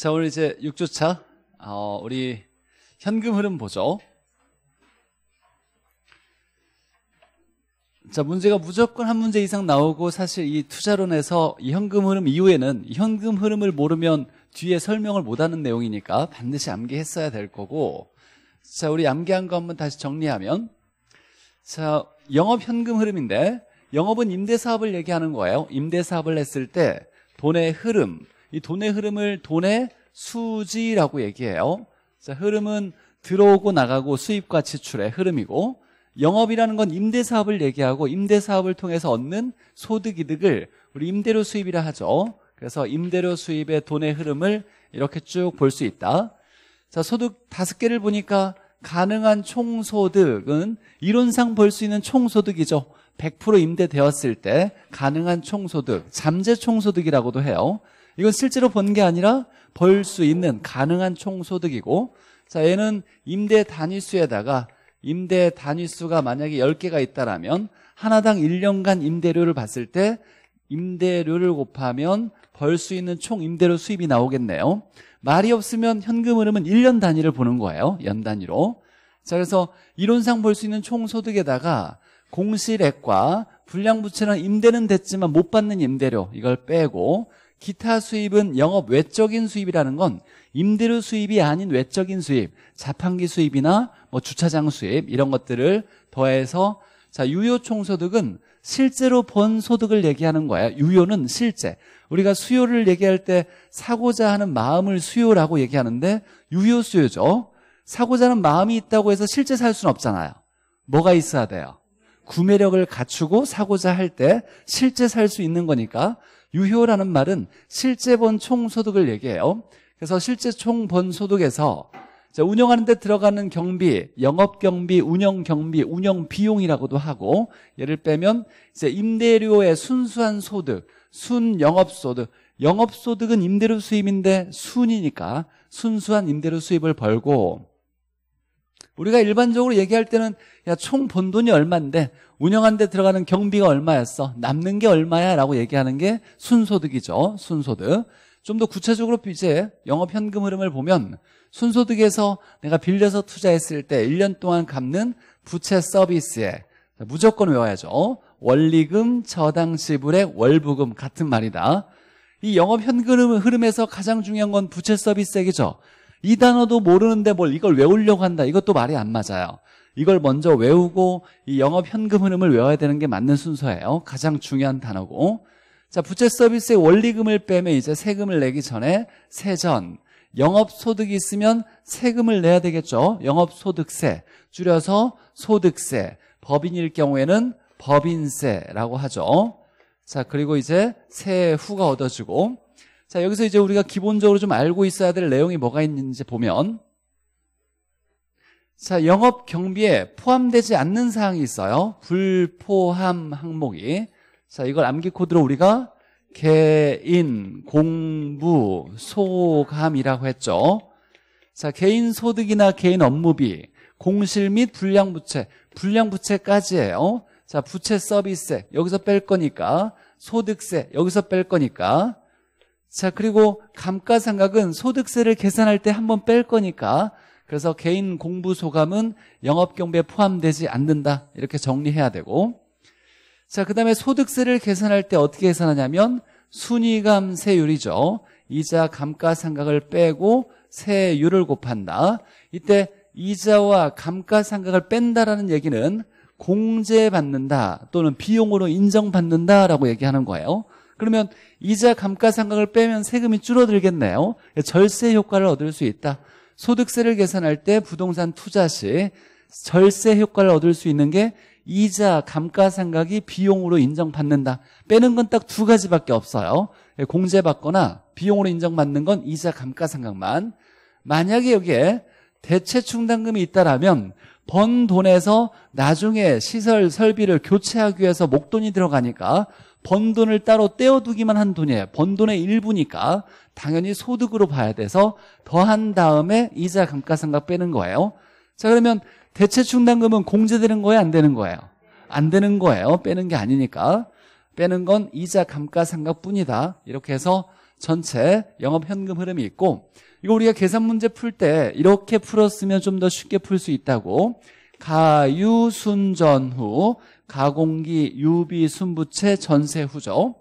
자, 오늘 이제 6주차, 어, 우리 현금 흐름 보죠. 자, 문제가 무조건 한 문제 이상 나오고 사실 이 투자론에서 이 현금 흐름 이후에는 현금 흐름을 모르면 뒤에 설명을 못하는 내용이니까 반드시 암기했어야 될 거고, 자, 우리 암기한 거 한번 다시 정리하면, 자, 영업 현금 흐름인데, 영업은 임대사업을 얘기하는 거예요. 임대사업을 했을 때 돈의 흐름, 이 돈의 흐름을 돈의 수지라고 얘기해요. 자, 흐름은 들어오고 나가고 수입과 지출의 흐름이고 영업이라는 건 임대사업을 얘기하고 임대사업을 통해서 얻는 소득이득을 우리 임대료 수입이라 하죠. 그래서 임대료 수입의 돈의 흐름을 이렇게 쭉 볼 수 있다. 자, 소득 다섯 개를 보니까 가능한 총소득은 이론상 볼 수 있는 총소득이죠. 100% 임대되었을 때 가능한 총소득, 잠재 총소득이라고도 해요. 이건 실제로 번 게 아니라 벌 수 있는 가능한 총소득이고 자 얘는 임대 단위수에다가 임대 단위수가 만약에 10개가 있다라면 하나당 1년간 임대료를 봤을 때 임대료를 곱하면 벌 수 있는 총 임대료 수입이 나오겠네요 말이 없으면 현금 흐름은 1년 단위를 보는 거예요 연 단위로 자 그래서 이론상 볼 수 있는 총소득에다가 공실액과 불량부채랑 임대는 됐지만 못 받는 임대료 이걸 빼고 기타 수입은 영업 외적인 수입이라는 건 임대료 수입이 아닌 외적인 수입, 자판기 수입이나 뭐 주차장 수입 이런 것들을 더해서 자 유효 총소득은 실제로 본 소득을 얘기하는 거예요 유효는 실제. 우리가 수요를 얘기할 때 사고자 하는 마음을 수요라고 얘기하는데 유효 수요죠. 사고자 하는 마음이 있다고 해서 실제 살 수는 없잖아요. 뭐가 있어야 돼요? 구매력을 갖추고 사고자 할 때 실제 살 수 있는 거니까 유효라는 말은 실제 본 총소득을 얘기해요. 그래서 실제 총 본 소득에서 운영하는 데 들어가는 경비, 영업 경비, 운영 경비, 운영 비용이라고도 하고 예를 빼면 이제 임대료의 순수한 소득, 순 영업 소득. 영업 소득은 임대료 수입인데 순이니까 순수한 임대료 수입을 벌고 우리가 일반적으로 얘기할 때는 야, 총본 돈이 얼마인데 운영한 데 들어가는 경비가 얼마였어? 남는 게 얼마야? 라고 얘기하는 게 순소득이죠. 순소득. 좀 더 구체적으로 이제 영업 현금 흐름을 보면 순소득에서 내가 빌려서 투자했을 때 1년 동안 갚는 부채 서비스에 무조건 외워야죠. 원리금, 저당 지불액, 월부금 같은 말이다. 이 영업 현금 흐름에서 가장 중요한 건 부채 서비스액이죠. 이 단어도 모르는데 뭘 이걸 외우려고 한다. 이것도 말이 안 맞아요. 이걸 먼저 외우고 이 영업 현금 흐름을 외워야 되는 게 맞는 순서예요. 가장 중요한 단어고. 자, 부채 서비스의 원리금을 빼면 이제 세금을 내기 전에 세전. 영업 소득이 있으면 세금을 내야 되겠죠. 영업 소득세. 줄여서 소득세. 법인일 경우에는 법인세라고 하죠. 자, 그리고 이제 세후가 얻어지고 자, 여기서 이제 우리가 기본적으로 좀 알고 있어야 될 내용이 뭐가 있는지 보면 자, 영업 경비에 포함되지 않는 사항이 있어요. 불포함 항목이. 자, 이걸 암기 코드로 우리가 개인, 공부, 소감이라고 했죠. 자, 개인 소득이나 개인 업무비, 공실 및 불량 부채, 불량 부채까지예요. 자, 부채 서비스 여기서 뺄 거니까 소득세 여기서 뺄 거니까 자, 그리고 감가상각은 소득세를 계산할 때 한번 뺄 거니까 그래서 개인 공부 소감은 영업 경비에 포함되지 않는다. 이렇게 정리해야 되고. 자, 그다음에 소득세를 계산할 때 어떻게 계산하냐면 순이감세율이죠. 이자 감가상각을 빼고 세율을 곱한다. 이때 이자와 감가상각을 뺀다라는 얘기는 공제받는다 또는 비용으로 인정받는다라고 얘기하는 거예요. 그러면 이자 감가상각을 빼면 세금이 줄어들겠네요. 절세 효과를 얻을 수 있다. 소득세를 계산할 때 부동산 투자 시 절세 효과를 얻을 수 있는 게 이자 감가상각이 비용으로 인정받는다. 빼는 건 딱 두 가지밖에 없어요. 예, 공제받거나 비용으로 인정받는 건 이자 감가상각만. 만약에 여기에 대체 충당금이 있다라면 번 돈에서 나중에 시설 설비를 교체하기 위해서 목돈이 들어가니까 번 돈을 따로 떼어두기만 한 돈이에요. 번 돈의 일부니까 당연히 소득으로 봐야 돼서 더한 다음에 이자 감가상각 빼는 거예요. 자 그러면 대체충당금은 공제되는 거예요? 안 되는 거예요? 안 되는 거예요. 빼는 게 아니니까. 빼는 건 이자 감가상각뿐이다. 이렇게 해서 전체 영업 현금 흐름이 있고 이거 우리가 계산 문제 풀 때 이렇게 풀었으면 좀 더 쉽게 풀 수 있다고 가유순전후 가공기, 유비, 순부채, 전세, 후조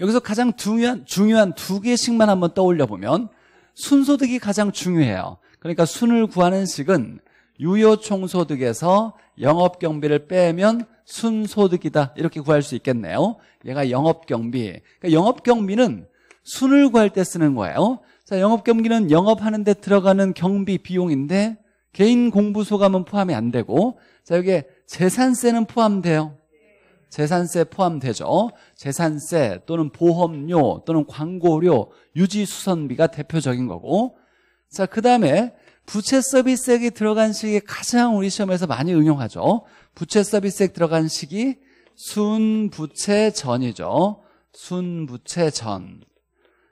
여기서 가장 중요한, 중요한 두 개씩만 한번 떠올려 보면 순소득이 가장 중요해요. 그러니까 순을 구하는 식은 유효총소득에서 영업경비를 빼면 순소득이다 이렇게 구할 수 있겠네요 얘가 영업경비 그러니까 영업경비는 순을 구할 때 쓰는 거예요 자, 영업경비는 영업하는 데 들어가는 경비 비용인데 개인 공부소감은 포함이 안 되고 자, 여기에 재산세는 포함돼요. 재산세 포함되죠. 재산세 또는 보험료 또는 광고료, 유지수선비가 대표적인 거고 자, 그 다음에 부채 서비스액이 들어간 시기 가장 우리 시험에서 많이 응용하죠. 부채 서비스액 들어간 시기 순부채 전이죠. 순부채 전.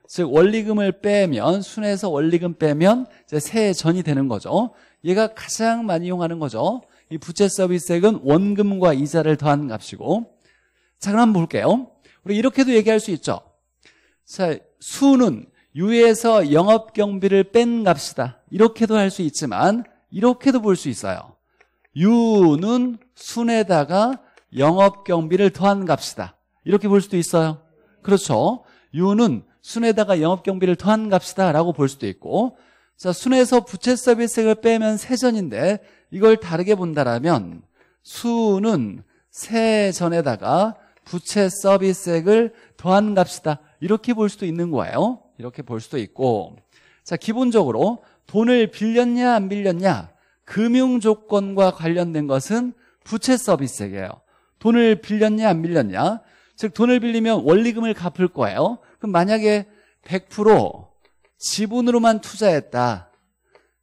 즉 원리금을 빼면 순에서 원리금 빼면 이제 세전이 되는 거죠. 얘가 가장 많이 이용하는 거죠. 이 부채 서비스액은 원금과 이자를 더한 값이고 자 그럼 한번 볼게요 우리 이렇게도 얘기할 수 있죠 자 수는 유에서 영업경비를 뺀 값이다 이렇게도 할 수 있지만 이렇게도 볼 수 있어요 유는 순에다가 영업경비를 더한 값이다 이렇게 볼 수도 있어요 그렇죠 유는 순에다가 영업경비를 더한 값이다 라고 볼 수도 있고 자 순에서 부채 서비스액을 빼면 세전인데 이걸 다르게 본다라면 수는 세전에다가 부채 서비스액을 더한 값이다. 이렇게 볼 수도 있는 거예요. 이렇게 볼 수도 있고 자 기본적으로 돈을 빌렸냐 안 빌렸냐 금융 조건과 관련된 것은 부채 서비스액이에요. 돈을 빌렸냐 안 빌렸냐 즉 돈을 빌리면 원리금을 갚을 거예요. 그럼 만약에 100% 지분으로만 투자했다.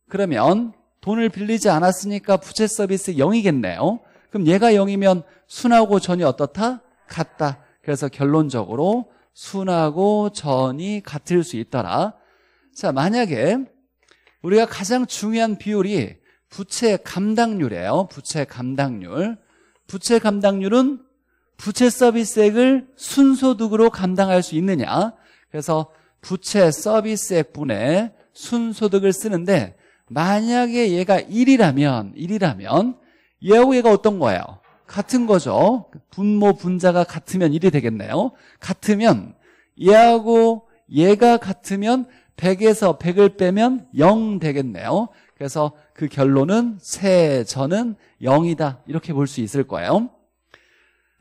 그러면 돈을 빌리지 않았으니까 부채 서비스 0이겠네요. 그럼 얘가 0이면 순하고 전이 어떻다? 같다. 그래서 결론적으로 순하고 전이 같을 수 있더라. 자, 만약에 우리가 가장 중요한 비율이 부채 감당률이에요. 부채 감당률. 부채 감당률은 부채 서비스액을 순소득으로 감당할 수 있느냐. 그래서 부채 서비스액 분의 순소득을 쓰는데 만약에 얘가 1이라면 1이라면 얘하고 얘가 어떤 거예요? 같은 거죠. 그 분모 분자가 같으면 1이 되겠네요. 같으면 얘하고 얘가 같으면 100에서 100을 빼면 0 되겠네요. 그래서 그 결론은 세 저는 0이다. 이렇게 볼 수 있을 거예요.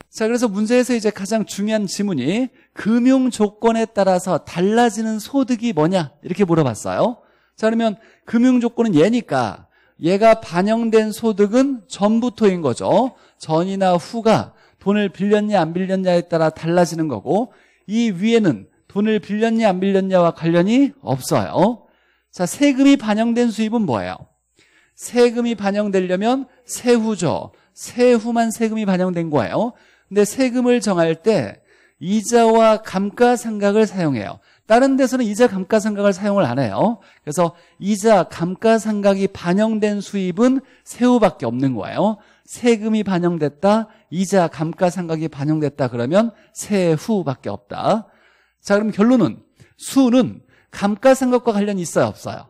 자, 그래서 문제에서 이제 가장 중요한 지문이 금융 조건에 따라서 달라지는 소득이 뭐냐? 이렇게 물어봤어요. 자 그러면 금융 조건은 얘니까 얘가 반영된 소득은 전부터인 거죠. 전이나 후가 돈을 빌렸냐 안 빌렸냐에 따라 달라지는 거고 이 위에는 돈을 빌렸냐 안 빌렸냐와 관련이 없어요. 자 세금이 반영된 수입은 뭐예요? 세금이 반영되려면 세후죠. 세후만 세금이 반영된 거예요. 근데 세금을 정할 때 이자와 감가상각을 사용해요. 다른 데서는 이자 감가상각을 사용을 안 해요. 그래서 이자 감가상각이 반영된 수입은 세후밖에 없는 거예요. 세금이 반영됐다, 이자 감가상각이 반영됐다 그러면 세후밖에 없다. 자 그럼 결론은 수는 감가상각과 관련이 있어요 없어요?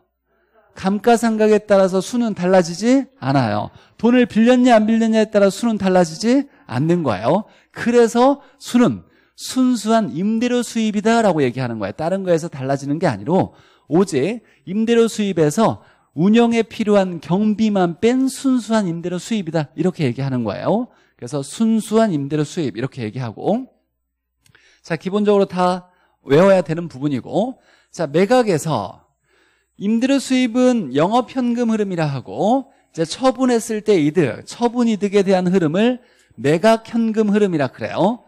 감가상각에 따라서 수는 달라지지 않아요. 돈을 빌렸냐 안 빌렸냐에 따라 수는 달라지지 않는 거예요. 그래서 수는 순수한 임대료 수입이다라고 얘기하는 거예요. 다른 거에서 달라지는 게 아니고 오직 임대료 수입에서 운영에 필요한 경비만 뺀 순수한 임대료 수입이다. 이렇게 얘기하는 거예요. 그래서 순수한 임대료 수입 이렇게 얘기하고 자 기본적으로 다 외워야 되는 부분이고 자 매각에서 임대료 수입은 영업현금 흐름이라 하고 이제 처분했을 때 이득, 처분 이득에 대한 흐름을 매각 현금 흐름이라 그래요.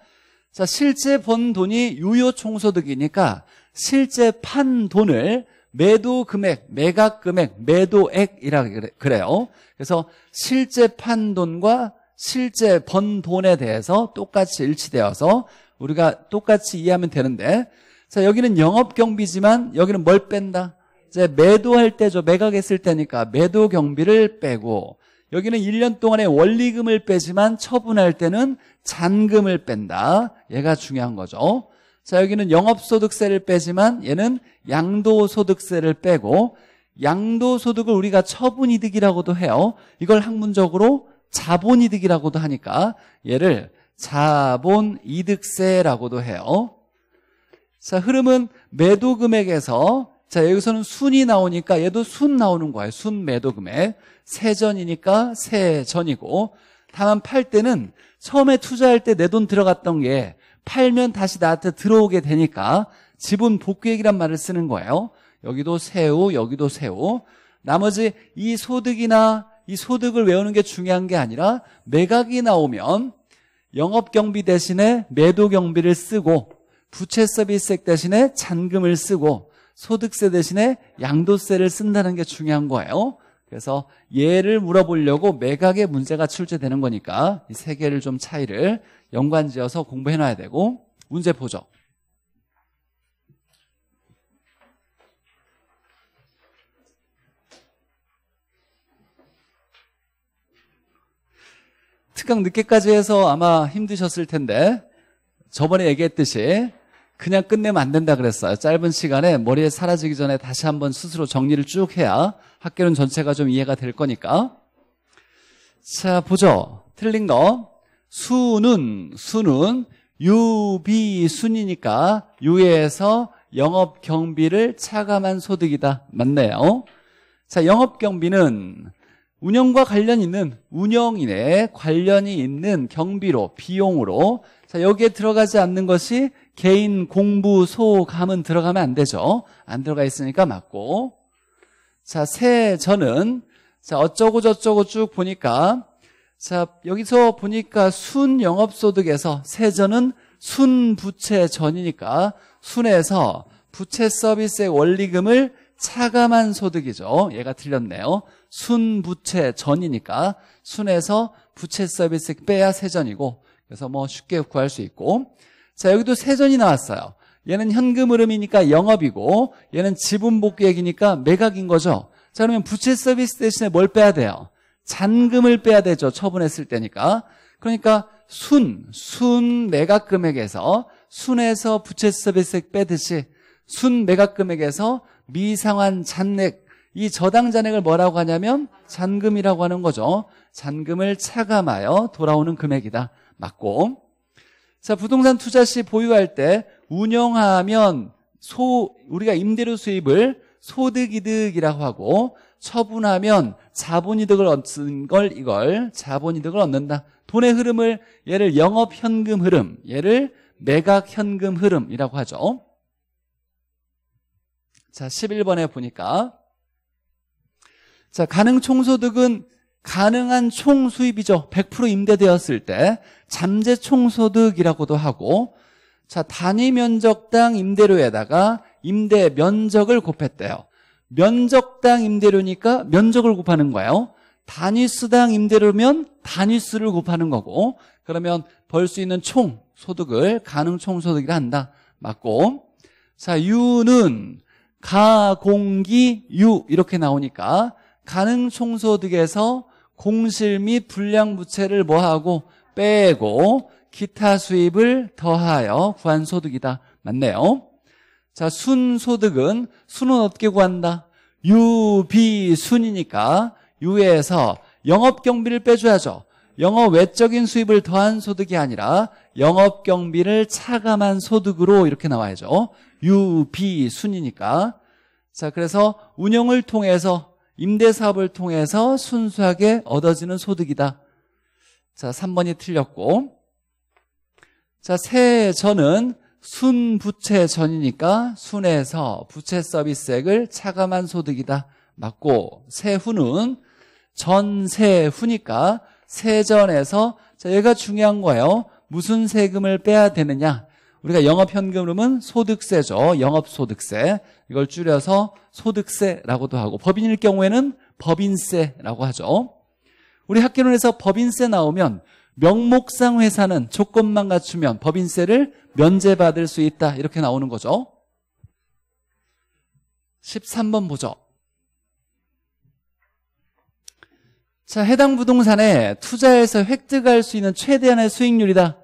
자, 실제 번 돈이 유효 총소득이니까 실제 판 돈을 매도 금액, 매각 금액, 매도액이라고 그래요. 그래서 실제 판 돈과 실제 번 돈에 대해서 똑같이 일치되어서 우리가 똑같이 이해하면 되는데 자, 여기는 영업 경비지만 여기는 뭘 뺀다? 이제 매도할 때죠. 매각했을 때니까 매도 경비를 빼고 여기는 1년 동안의 원리금을 빼지만 처분할 때는 잔금을 뺀다. 얘가 중요한 거죠. 자, 여기는 영업소득세를 빼지만 얘는 양도소득세를 빼고 양도소득을 우리가 처분이득이라고도 해요. 이걸 학문적으로 자본이득이라고도 하니까 얘를 자본이득세라고도 해요. 자, 흐름은 매도금액에서 자, 여기서는 순이 나오니까 얘도 순 나오는 거예요. 순 매도금액. 세전이니까 세전이고. 다만 팔 때는 처음에 투자할 때 내 돈 들어갔던 게 팔면 다시 나한테 들어오게 되니까 지분 복귀액이란 말을 쓰는 거예요. 여기도 세우, 여기도 세우. 나머지 이 소득이나 이 소득을 외우는 게 중요한 게 아니라 매각이 나오면 영업 경비 대신에 매도 경비를 쓰고 부채 서비스액 대신에 잔금을 쓰고 소득세 대신에 양도세를 쓴다는 게 중요한 거예요. 그래서 얘를 물어보려고 매각의 문제가 출제되는 거니까 이 세 개를 좀 차이를 연관지어서 공부해놔야 되고 문제 보죠. 특강 늦게까지 해서 아마 힘드셨을 텐데 저번에 얘기했듯이 그냥 끝내면 안 된다 그랬어요. 짧은 시간에 머리에 사라지기 전에 다시 한번 스스로 정리를 쭉 해야 학교는 전체가 좀 이해가 될 거니까. 자, 보죠. 틀린 거. 수는, 수는 유비순이니까 유에서 영업 경비를 차감한 소득이다. 맞네요. 자, 영업 경비는 운영과 관련 있는 운영인에 관련이 있는 경비로 비용으로 자 여기에 들어가지 않는 것이 개인 공부 소감은 들어가면 안 되죠. 안 들어가 있으니까 맞고. 자, 세 저는 자, 어쩌고 저쩌고 쭉 보니까 자, 여기서 보니까 순 영업 소득에서 세전은 순 부채 전이니까 순에서 부채 서비스의 원리금을 차감한 소득이죠. 얘가 틀렸네요. 순 부채 전이니까 순에서 부채 서비스 빼야 세전이고 그래서 뭐 쉽게 구할 수 있고 자, 여기도 세전이 나왔어요. 얘는 현금 흐름이니까 영업이고 얘는 지분 복귀액이니까 매각인 거죠. 자, 그러면 부채 서비스 대신에 뭘 빼야 돼요? 잔금을 빼야 되죠. 처분했을 때니까. 그러니까 순, 순 매각 금액에서 순에서 부채 서비스액 빼듯이 순 매각 금액에서 미상환 잔액 이 저당 잔액을 뭐라고 하냐면 잔금이라고 하는 거죠. 잔금을 차감하여 돌아오는 금액이다. 맞고 자, 부동산 투자 시 보유할 때 운영하면 소, 우리가 임대료 수입을 소득이득이라고 하고 처분하면 자본이득을 얻는 걸 이걸 자본이득을 얻는다. 돈의 흐름을 얘를 영업현금 흐름, 얘를 매각현금 흐름이라고 하죠. 자, 11번에 보니까 자, 가능 총소득은 가능한 총 수입이죠. 100% 임대되었을 때 잠재 총소득이라고도 하고 자 단위 면적당 임대료에다가 임대 면적을 곱했대요. 면적당 임대료니까 면적을 곱하는 거예요. 단위수당 임대료면 단위수를 곱하는 거고 그러면 벌 수 있는 총 소득을 가능 총소득이라 한다. 맞고 자 유는 가공기유 이렇게 나오니까 가능 총소득에서 공실 및 불량부채를 뭐하고 빼고 기타 수입을 더하여 구한 소득이다. 맞네요. 자, 순소득은 순은 어떻게 구한다? 유비순이니까 유에서 영업경비를 빼줘야죠. 영업 외적인 수입을 더한 소득이 아니라 영업경비를 차감한 소득으로 이렇게 나와야죠. 유비순이니까. 자, 그래서 운영을 통해서 임대 사업을 통해서 순수하게 얻어지는 소득이다. 자, 3번이 틀렸고. 자, 세전은 순부채 전이니까 순에서 부채 서비스액을 차감한 소득이다. 맞고 세후는 전세후니까 세전에서 자, 얘가 중요한 거예요. 무슨 세금을 빼야 되느냐? 우리가 영업현금은 소득세죠. 영업소득세. 이걸 줄여서 소득세라고도 하고 법인일 경우에는 법인세라고 하죠. 우리 학교론에서 법인세 나오면 명목상 회사는 조건만 갖추면 법인세를 면제받을 수 있다. 이렇게 나오는 거죠. 13번 보죠. 자, 해당 부동산에 투자해서 획득할 수 있는 최대한의 수익률이다.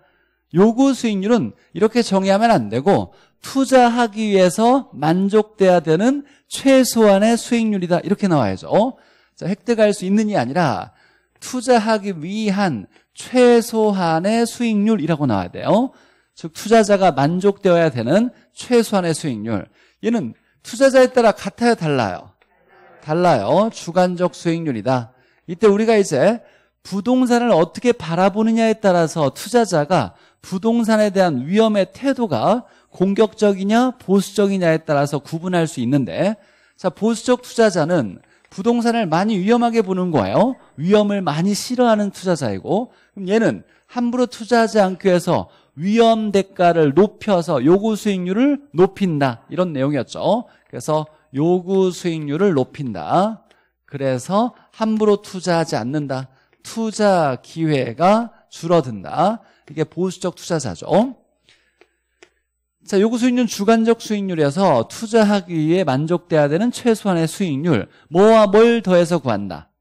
요구 수익률은 이렇게 정의하면 안 되고 투자하기 위해서 만족돼야 되는 최소한의 수익률이다 이렇게 나와야죠 어? 자, 획득할 수 있는이 아니라 투자하기 위한 최소한의 수익률이라고 나와야 돼요 즉 투자자가 만족되어야 되는 최소한의 수익률 얘는 투자자에 따라 같아야 달라요 달라요 주관적 수익률이다 이때 우리가 이제 부동산을 어떻게 바라보느냐에 따라서 투자자가 부동산에 대한 위험의 태도가 공격적이냐 보수적이냐에 따라서 구분할 수 있는데 자 보수적 투자자는 부동산을 많이 위험하게 보는 거예요. 위험을 많이 싫어하는 투자자이고 그럼 얘는 함부로 투자하지 않기 위해서 위험 대가를 높여서 요구 수익률을 높인다 이런 내용이었죠. 그래서 요구 수익률을 높인다. 그래서 함부로 투자하지 않는다. 투자 기회가 줄어든다. 그게 보수적 투자자죠. 자, 요구 수익률 주관적 수익률이어서 투자하기에 만족돼야 되는 최소한의 수익률. 뭐와 뭘 더해서 구한다.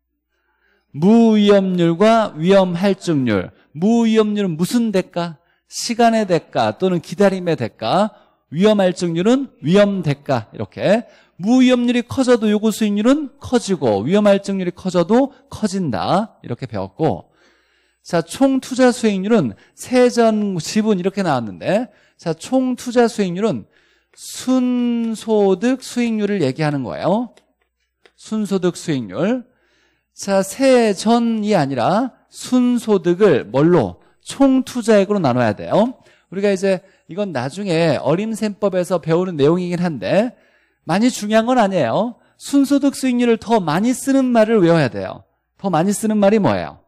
무위험률과 위험할증률. 무위험률은 무슨 대가? 시간의 대가 또는 기다림의 대가. 위험할증률은 위험 대가. 이렇게. 무위험률이 커져도 요구 수익률은 커지고 위험할증률이 커져도 커진다. 이렇게 배웠고 자, 총 투자 수익률은 세전 지분 이렇게 나왔는데 자, 총 투자 수익률은 순소득 수익률을 얘기하는 거예요. 순소득 수익률. 자, 세전이 아니라 순소득을 뭘로 총 투자액으로 나눠야 돼요. 우리가 이제 이건 나중에 어림셈법에서 배우는 내용이긴 한데 많이 중요한 건 아니에요. 순소득 수익률을 더 많이 쓰는 말을 외워야 돼요. 더 많이 쓰는 말이 뭐예요?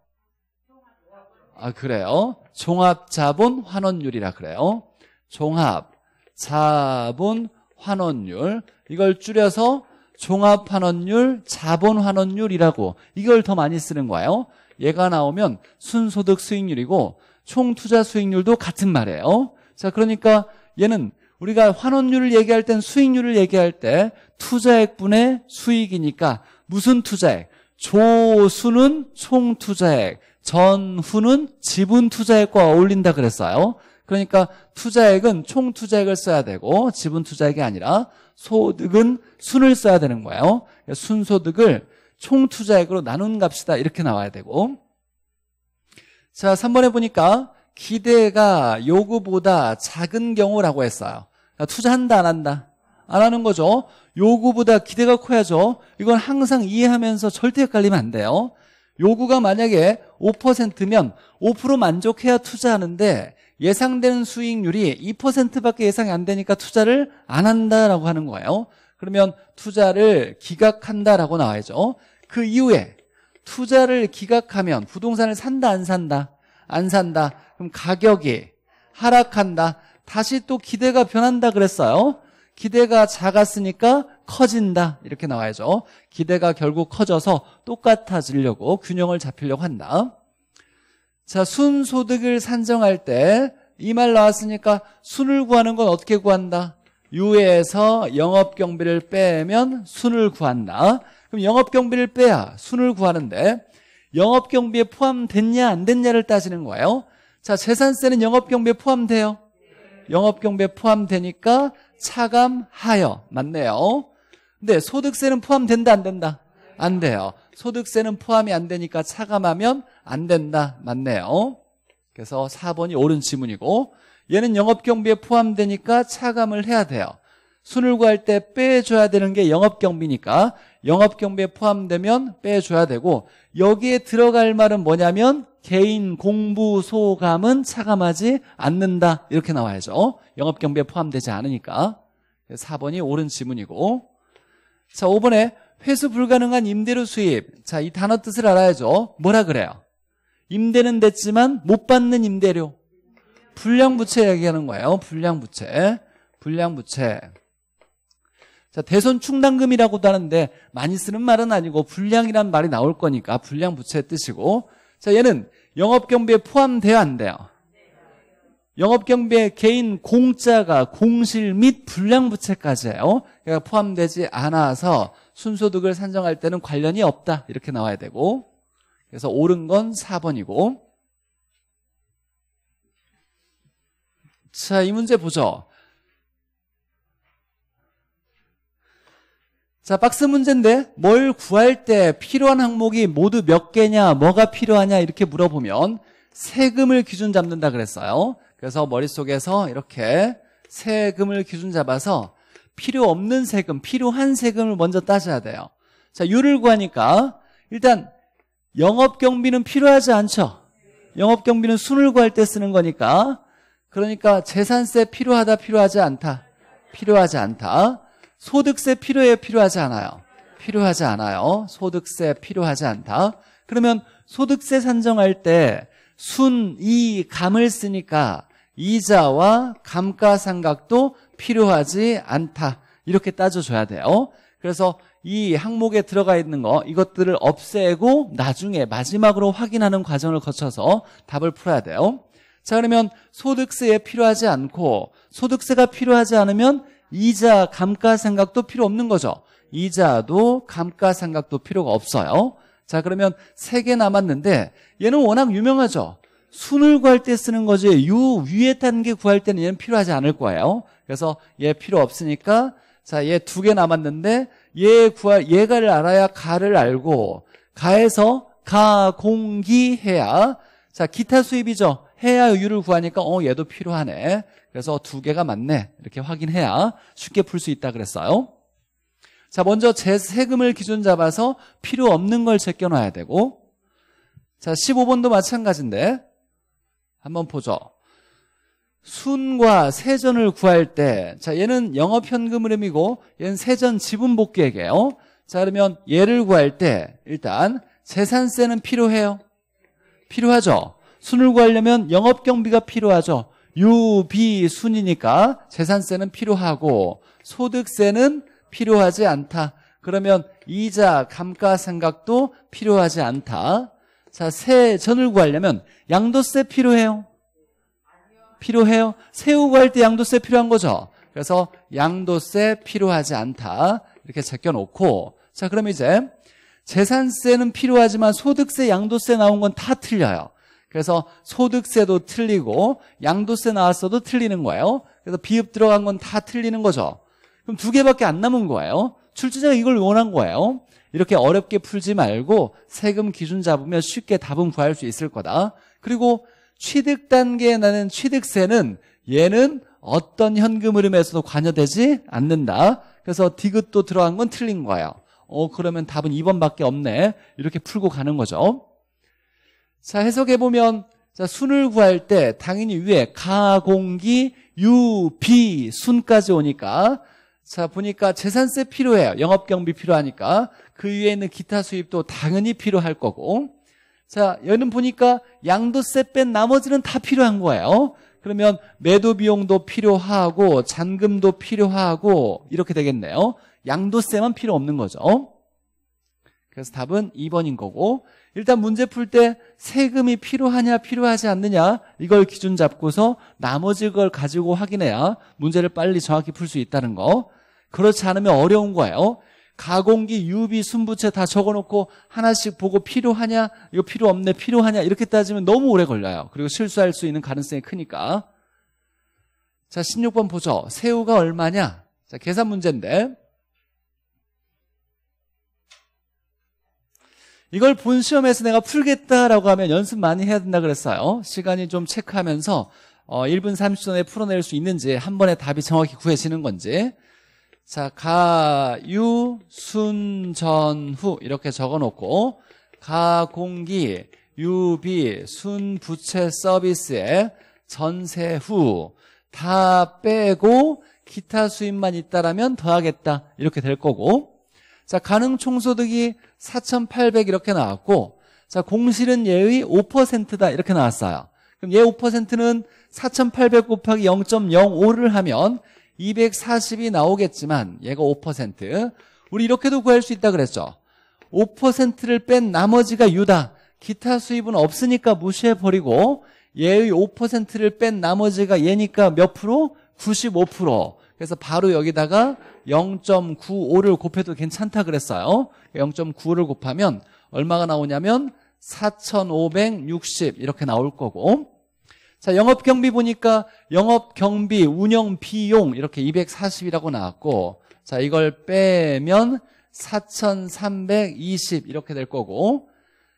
아, 그래요? 종합자본 환원율이라 그래요. 종합자본 환원율. 이걸 줄여서 종합환원율, 자본환원율이라고 이걸 더 많이 쓰는 거예요. 얘가 나오면 순소득 수익률이고 총투자 수익률도 같은 말이에요. 자, 그러니까 얘는 우리가 환원율을 얘기할 땐 수익률을 얘기할 때 투자액분의 수익이니까 무슨 투자액? 조수는 총투자액, 전후는 지분 투자액과 어울린다 그랬어요. 그러니까 투자액은 총 투자액을 써야 되고 지분 투자액이 아니라 소득은 순을 써야 되는 거예요. 그러니까 순소득을 총 투자액으로 나눈 값이다 이렇게 나와야 되고 자 3번에 보니까 기대가 요구보다 작은 경우라고 했어요. 그러니까 투자한다 안 한다? 안 하는 거죠. 요구보다 기대가 커야죠. 이건 항상 이해하면서 절대 헷갈리면 안 돼요. 요구가 만약에 5%면 5% 만족해야 투자하는데 예상되는 수익률이 2%밖에 예상이 안 되니까 투자를 안 한다라고 하는 거예요. 그러면 투자를 기각한다라고 나와야죠. 그 이후에 투자를 기각하면 부동산을 산다 안 산다 안 산다 그럼 가격이 하락한다 다시 또 기대가 변한다 그랬어요 기대가 작았으니까 커진다 이렇게 나와야죠. 기대가 결국 커져서 똑같아지려고 균형을 잡히려고 한다. 자, 순소득을 산정할 때 이 말 나왔으니까 순을 구하는 건 어떻게 구한다? 유예에서 영업경비를 빼면 순을 구한다. 그럼 영업경비를 빼야 순을 구하는데 영업경비에 포함됐냐 안 됐냐를 따지는 거예요. 자, 재산세는 영업경비에 포함돼요. 영업경비에 포함되니까 차감하여 맞네요. 근데 네, 소득세는 포함된다 안 된다? 안 돼요. 소득세는 포함이 안 되니까 차감하면 안 된다. 맞네요. 그래서 4번이 옳은 지문이고 얘는 영업경비에 포함되니까 차감을 해야 돼요. 순을 구할 때 빼줘야 되는 게 영업경비니까 영업경비에 포함되면 빼줘야 되고 여기에 들어갈 말은 뭐냐면 개인 공부 소감은 차감하지 않는다 이렇게 나와야죠 영업경비에 포함되지 않으니까 4번이 옳은 지문이고 자, 5번에 회수 불가능한 임대료 수입. 자, 이 단어 뜻을 알아야죠. 뭐라 그래요? 임대는 됐지만 못 받는 임대료. 불량부채 얘기하는 거예요. 불량부채. 불량부채. 자, 대손 충당금이라고도 하는데 많이 쓰는 말은 아니고 불량이란 말이 나올 거니까 불량부채 뜻이고. 자, 얘는 영업경비에 포함되어안 돼요. 영업경비에 개인 공짜가 공실 및 불량부채까지예요. 그러니까 포함되지 않아서 순소득을 산정할 때는 관련이 없다 이렇게 나와야 되고 그래서 옳은 건 4번이고 자 이 문제 보죠 자 박스 문제인데 뭘 구할 때 필요한 항목이 모두 몇 개냐 뭐가 필요하냐 이렇게 물어보면 세금을 기준 잡는다 그랬어요 그래서 머릿속에서 이렇게 세금을 기준 잡아서 필요 없는 세금, 필요한 세금을 먼저 따져야 돼요. 자, 유를 구하니까 일단 영업 경비는 필요하지 않죠. 영업 경비는 순을 구할 때 쓰는 거니까. 그러니까 재산세 필요하다 필요하지 않다. 필요하지 않다. 소득세 필요해 필요하지 않아요. 필요하지 않아요. 소득세 필요하지 않다. 그러면 소득세 산정할 때 순, 이, 감을 쓰니까 이자와 감가상각도 필요하지 않다. 이렇게 따져줘야 돼요. 그래서 이 항목에 들어가 있는 거 이것들을 없애고 나중에 마지막으로 확인하는 과정을 거쳐서 답을 풀어야 돼요. 자 그러면 소득세에 필요하지 않고 소득세가 필요하지 않으면 이자 감가상각도 필요 없는 거죠. 이자도 감가상각도 필요가 없어요. 자 그러면 세 개 남았는데 얘는 워낙 유명하죠. 순을 구할 때 쓰는 거지 유 위에 단계 구할 때는 얘는 필요하지 않을 거예요. 그래서 얘 필요 없으니까 자, 얘 두 개 남았는데 얘 구할 얘가를 알아야 가를 알고 가에서 가 공기 해야 자, 기타 수입이죠. 해야 유를 구하니까 어 얘도 필요하네. 그래서 두 개가 맞네. 이렇게 확인해야 쉽게 풀 수 있다 그랬어요. 자, 먼저 제 세금을 기준 잡아서 필요 없는 걸 제껴놔야 되고 자, 15번도 마찬가지인데 한번 보죠. 순과 세전을 구할 때, 자, 얘는 영업현금 흐름이고, 얘는 세전 지분 복귀액이에요. 자, 그러면 얘를 구할 때, 일단, 재산세는 필요해요. 필요하죠. 순을 구하려면 영업경비가 필요하죠. 유비순이니까 재산세는 필요하고 소득세는 필요하지 않다. 그러면 이자 감가생각도 필요하지 않다. 자, 세전을 구하려면 양도세 필요해요. 필요해요? 세우고 할 때 양도세 필요한 거죠. 그래서 양도세 필요하지 않다. 이렇게 제껴놓고 자 그럼 이제 재산세는 필요하지만 소득세, 양도세 나온 건 다 틀려요. 그래서 소득세도 틀리고 양도세 나왔어도 틀리는 거예요. 그래서 비읍 들어간 건 다 틀리는 거죠. 그럼 두 개밖에 안 남은 거예요. 출제자가 이걸 원한 거예요. 이렇게 어렵게 풀지 말고 세금 기준 잡으면 쉽게 답은 구할 수 있을 거다. 그리고 취득 단계에 나는 취득세는 얘는 어떤 현금 흐름에서도 관여되지 않는다. 그래서 디귿도 들어간 건 틀린 거예요. 어 그러면 답은 2번밖에 없네. 이렇게 풀고 가는 거죠. 자 해석해보면 자 순을 구할 때 당연히 위에 가, 공기, 유, 비, 순까지 오니까 자 보니까 재산세 필요해요. 영업경비 필요하니까 그 위에 있는 기타 수입도 당연히 필요할 거고 자, 여기는 보니까 양도세 뺀 나머지는 다 필요한 거예요. 그러면 매도 비용도 필요하고 잔금도 필요하고 이렇게 되겠네요. 양도세만 필요 없는 거죠. 그래서 답은 2번인 거고 일단 문제 풀 때 세금이 필요하냐 필요하지 않느냐 이걸 기준 잡고서 나머지 걸 가지고 확인해야 문제를 빨리 정확히 풀 수 있다는 거 그렇지 않으면 어려운 거예요 가공기, 유비, 순부채 다 적어놓고 하나씩 보고 필요하냐, 이거 필요 없네, 필요하냐 이렇게 따지면 너무 오래 걸려요. 그리고 실수할 수 있는 가능성이 크니까. 자, 16번 보죠. 새우가 얼마냐? 자, 계산 문제인데. 이걸 본 시험에서 내가 풀겠다라고 하면 연습 많이 해야 된다 그랬어요. 시간이 좀 체크하면서 어, 1분 30초에 내 풀어낼 수 있는지 한 번에 답이 정확히 구해지는 건지 자, 가, 유, 순, 전, 후 이렇게 적어놓고 가, 공기, 유비, 순, 부채, 서비스에 전세, 후 다 빼고 기타 수입만 있다라면 더하겠다 이렇게 될 거고 자 가능 총소득이 4,800 이렇게 나왔고 자 공실은 예의 5%다 이렇게 나왔어요 그럼 예 5%는 4,800 곱하기 0.05를 하면 240이 나오겠지만 얘가 5% 우리 이렇게도 구할 수 있다 그랬죠. 5%를 뺀 나머지가 유다. 기타 수입은 없으니까 무시해버리고 얘의 5%를 뺀 나머지가 얘니까 몇 프로? 95%. 그래서 바로 여기다가 0.95를 곱해도 괜찮다 그랬어요. 0.95를 곱하면 얼마가 나오냐면 4560 이렇게 나올 거고 자, 영업 경비 보니까 영업 경비 운영 비용 이렇게 240이라고 나왔고 자, 이걸 빼면 4,320 이렇게 될 거고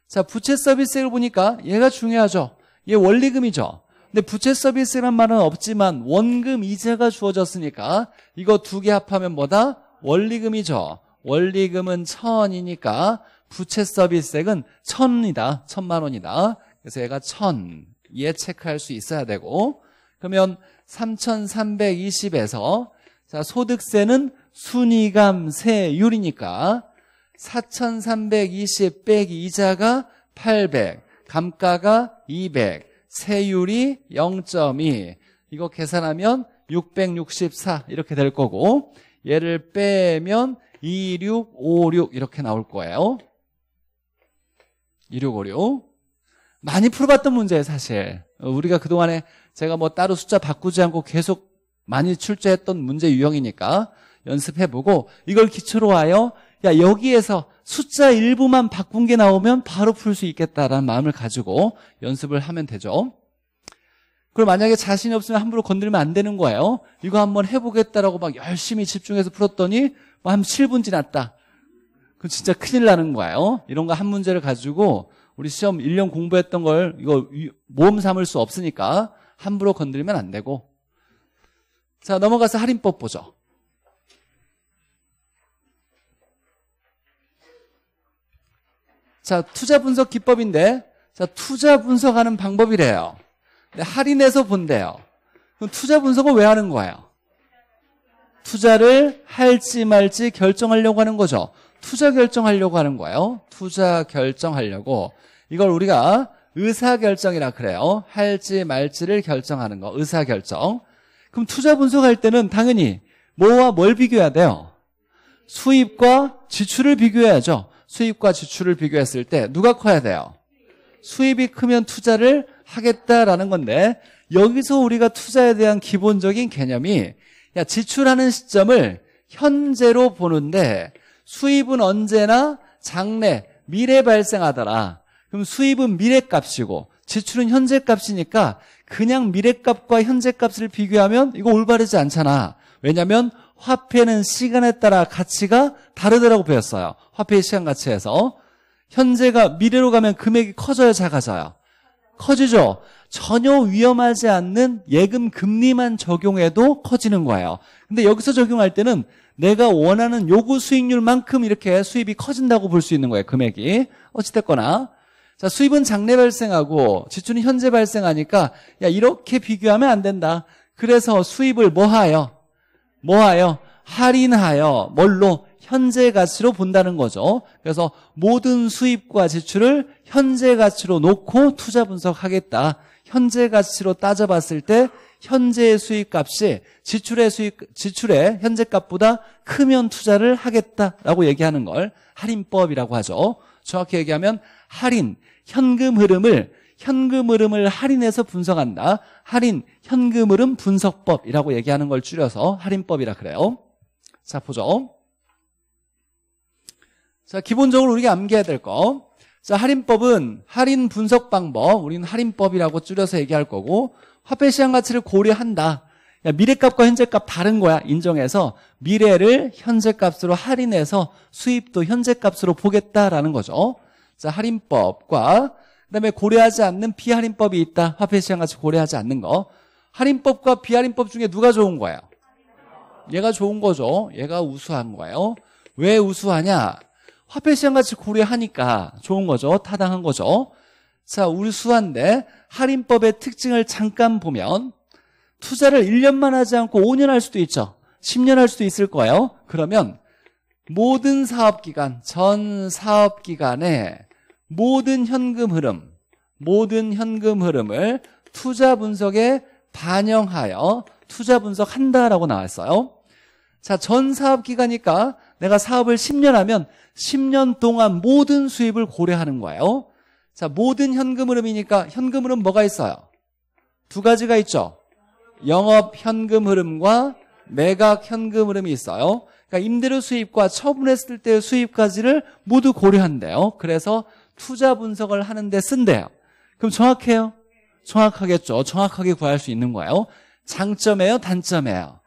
자, 부채 서비스를 보니까 얘가 중요하죠. 얘 원리금이죠. 근데 부채 서비스란 말은 없지만 원금 이자가 주어졌으니까 이거 두 개 합하면 뭐다? 원리금이죠. 원리금은 천이니까 부채 서비스액은 천이다. 천만 원이다. 그래서 얘가 천. 예측할 수 있어야 되고 그러면 3,320에서 자 소득세는 순이감세율이니까 4,320 빼기 이자가 800 감가가 200 세율이 0.2 이거 계산하면 664 이렇게 될 거고 얘를 빼면 2656 이렇게 나올 거예요 2656 많이 풀어봤던 문제예요, 사실. 우리가 그동안에 제가 뭐 따로 숫자 바꾸지 않고 계속 많이 출제했던 문제 유형이니까 연습해보고 이걸 기초로 하여 야, 여기에서 숫자 일부만 바꾼 게 나오면 바로 풀 수 있겠다라는 마음을 가지고 연습을 하면 되죠. 그럼 만약에 자신이 없으면 함부로 건들면 안 되는 거예요. 이거 한번 해보겠다라고 막 열심히 집중해서 풀었더니 뭐한 7분 지났다. 그럼 진짜 큰일 나는 거예요. 이런 거 한 문제를 가지고 우리 시험 1년 공부했던 걸 이거 모험 삼을 수 없으니까 함부로 건드리면 안 되고 자 넘어가서 할인법 보죠 자 투자 분석 기법인데 자 투자 분석하는 방법이래요 할인해서 본대요 그럼 투자 분석을 왜 하는 거예요? 투자를 할지 말지 결정하려고 하는 거죠 투자 결정하려고 하는 거예요. 투자 결정하려고. 이걸 우리가 의사결정이라 그래요. 할지 말지를 결정하는 거. 의사결정. 그럼 투자 분석할 때는 당연히 뭐와 뭘 비교해야 돼요? 수입과 지출을 비교해야죠. 수입과 지출을 비교했을 때 누가 커야 돼요? 수입이 크면 투자를 하겠다라는 건데 여기서 우리가 투자에 대한 기본적인 개념이 야 지출하는 시점을 현재로 보는데 수입은 언제나 장래, 미래 발생하더라. 그럼 수입은 미래값이고 지출은 현재값이니까 그냥 미래값과 현재값을 비교하면 이거 올바르지 않잖아. 왜냐하면 화폐는 시간에 따라 가치가 다르더라고 배웠어요. 화폐의 시간 가치에서. 현재가 미래로 가면 금액이 커져요, 작아져요? 커지죠. 전혀 위험하지 않는 예금 금리만 적용해도 커지는 거예요. 근데 여기서 적용할 때는 내가 원하는 요구 수익률만큼 이렇게 수입이 커진다고 볼 수 있는 거예요. 금액이. 어찌됐거나. 자, 수입은 장래 발생하고 지출은 현재 발생하니까 야, 이렇게 비교하면 안 된다. 그래서 수입을 뭐하여? 뭐하여? 할인하여 뭘로? 현재 가치로 본다는 거죠. 그래서 모든 수입과 지출을 현재 가치로 놓고 투자 분석하겠다. 현재 가치로 따져봤을 때 현재의 수익 값이 지출의 수익, 지출의 현재 값보다 크면 투자를 하겠다라고 얘기하는 걸 할인법이라고 하죠. 정확히 얘기하면 할인, 현금 흐름을 현금 흐름을 할인해서 분석한다. 할인, 현금 흐름 분석법이라고 얘기하는 걸 줄여서 할인법이라 그래요. 자, 보죠. 자, 기본적으로 우리가 암기해야 될 거. 자, 할인법은 할인 분석 방법, 우리는 할인법이라고 줄여서 얘기할 거고 화폐 시장 가치를 고려한다. 야, 미래값과 현재값 다른 거야 인정해서 미래를 현재값으로 할인해서 수입도 현재값으로 보겠다라는 거죠. 자, 할인법과 그다음에 고려하지 않는 비할인법이 있다. 화폐 시장 가치 고려하지 않는 거. 할인법과 비할인법 중에 누가 좋은 거예요? 얘가 좋은 거죠. 얘가 우수한 거예요. 왜 우수하냐? 화폐시장 가치 고려하니까 좋은 거죠. 타당한 거죠. 자, 우리 수한데 할인법의 특징을 잠깐 보면 투자를 1년만 하지 않고 5년 할 수도 있죠. 10년 할 수도 있을 거예요. 그러면 모든 사업기간, 전 사업기간에 모든 현금 흐름, 모든 현금 흐름을 투자 분석에 반영하여 투자 분석한다라고 나왔어요. 자, 전 사업기간이니까 내가 사업을 10년 하면 10년 동안 모든 수입을 고려하는 거예요. 자, 모든 현금 흐름이니까 현금 흐름 뭐가 있어요? 두 가지가 있죠. 영업 현금 흐름과 매각 현금 흐름이 있어요. 그러니까 임대료 수입과 처분했을 때의 수입까지를 모두 고려한대요. 그래서 투자 분석을 하는데 쓴대요. 그럼 정확해요? 정확하겠죠. 정확하게 구할 수 있는 거예요. 장점이에요? 단점이에요?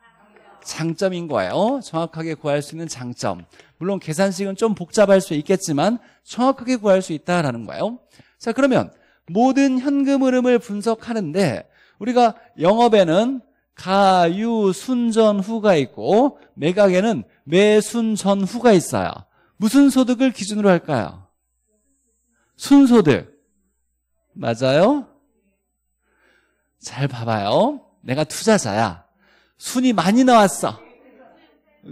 장점인 거예요. 어? 정확하게 구할 수 있는 장점. 물론 계산식은 좀 복잡할 수 있겠지만 정확하게 구할 수 있다라는 거예요. 자, 그러면 모든 현금 흐름을 분석하는데 우리가 영업에는 가유 순전 후가 있고 매각에는 매순 전 후가 있어요. 무슨 소득을 기준으로 할까요? 순소득. 맞아요? 잘 봐봐요. 내가 투자자야. 순이 많이 나왔어.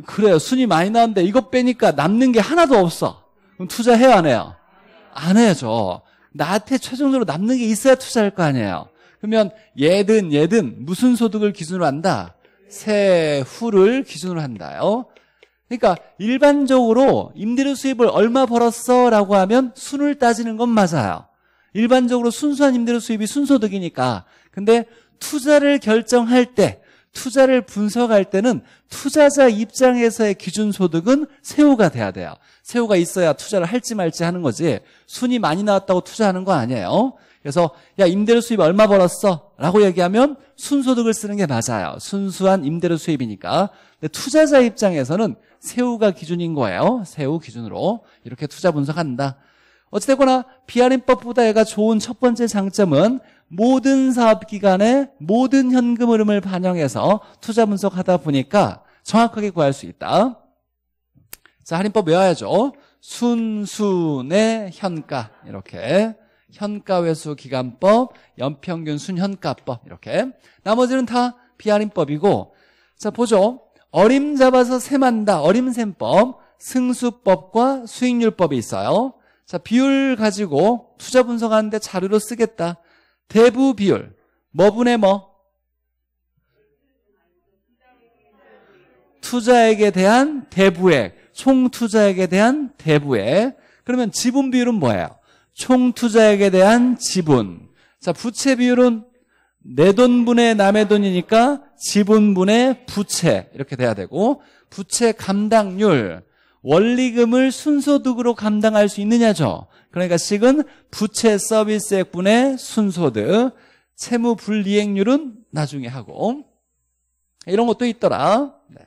그래요. 순이 많이 나왔는데 이것 빼니까 남는 게 하나도 없어. 그럼 투자해요, 안 해요? 안 해야죠. 나한테 최종적으로 남는 게 있어야 투자할 거 아니에요. 그러면 얘든 얘든 무슨 소득을 기준으로 한다? 세후를 기준으로 한다요. 그러니까 일반적으로 임대료 수입을 얼마 벌었어? 라고 하면 순을 따지는 건 맞아요. 일반적으로 순수한 임대료 수입이 순소득이니까. 근데 투자를 결정할 때 투자를 분석할 때는 투자자 입장에서의 기준 소득은 세후가 돼야 돼요. 세후가 있어야 투자를 할지 말지 하는 거지 순이 많이 나왔다고 투자하는 건 아니에요. 그래서 야 임대료 수입 얼마 벌었어? 라고 얘기하면 순소득을 쓰는 게 맞아요. 순수한 임대료 수입이니까. 근데 투자자 입장에서는 세후가 기준인 거예요. 세후 기준으로 이렇게 투자 분석한다. 어찌됐거나 비아린법보다 얘가 좋은 첫 번째 장점은 모든 사업기간에 모든 현금 흐름을 반영해서 투자 분석하다 보니까 정확하게 구할 수 있다. 자, 할인법 외워야죠. 순순의 현가 이렇게 현가회수 기간법, 연평균 순현가법 이렇게 나머지는 다 비할인법이고 자 보죠. 어림 잡아서 셈한다. 어림셈법, 승수법과 수익률법이 있어요. 자 비율 가지고 투자 분석하는데 자료로 쓰겠다. 대부 비율 뭐분의 뭐? 투자액에 대한 대부액 총 투자액에 대한 대부액 그러면 지분 비율은 뭐예요? 총 투자액에 대한 지분 자 부채 비율은 내 돈분의 남의 돈이니까 지분분의 부채 이렇게 돼야 되고 부채 감당률 원리금을 순소득으로 감당할 수 있느냐죠. 그러니까 식은 부채 서비스액 분의 순소득, 채무 불이행률은 나중에 하고 이런 것도 있더라. 네.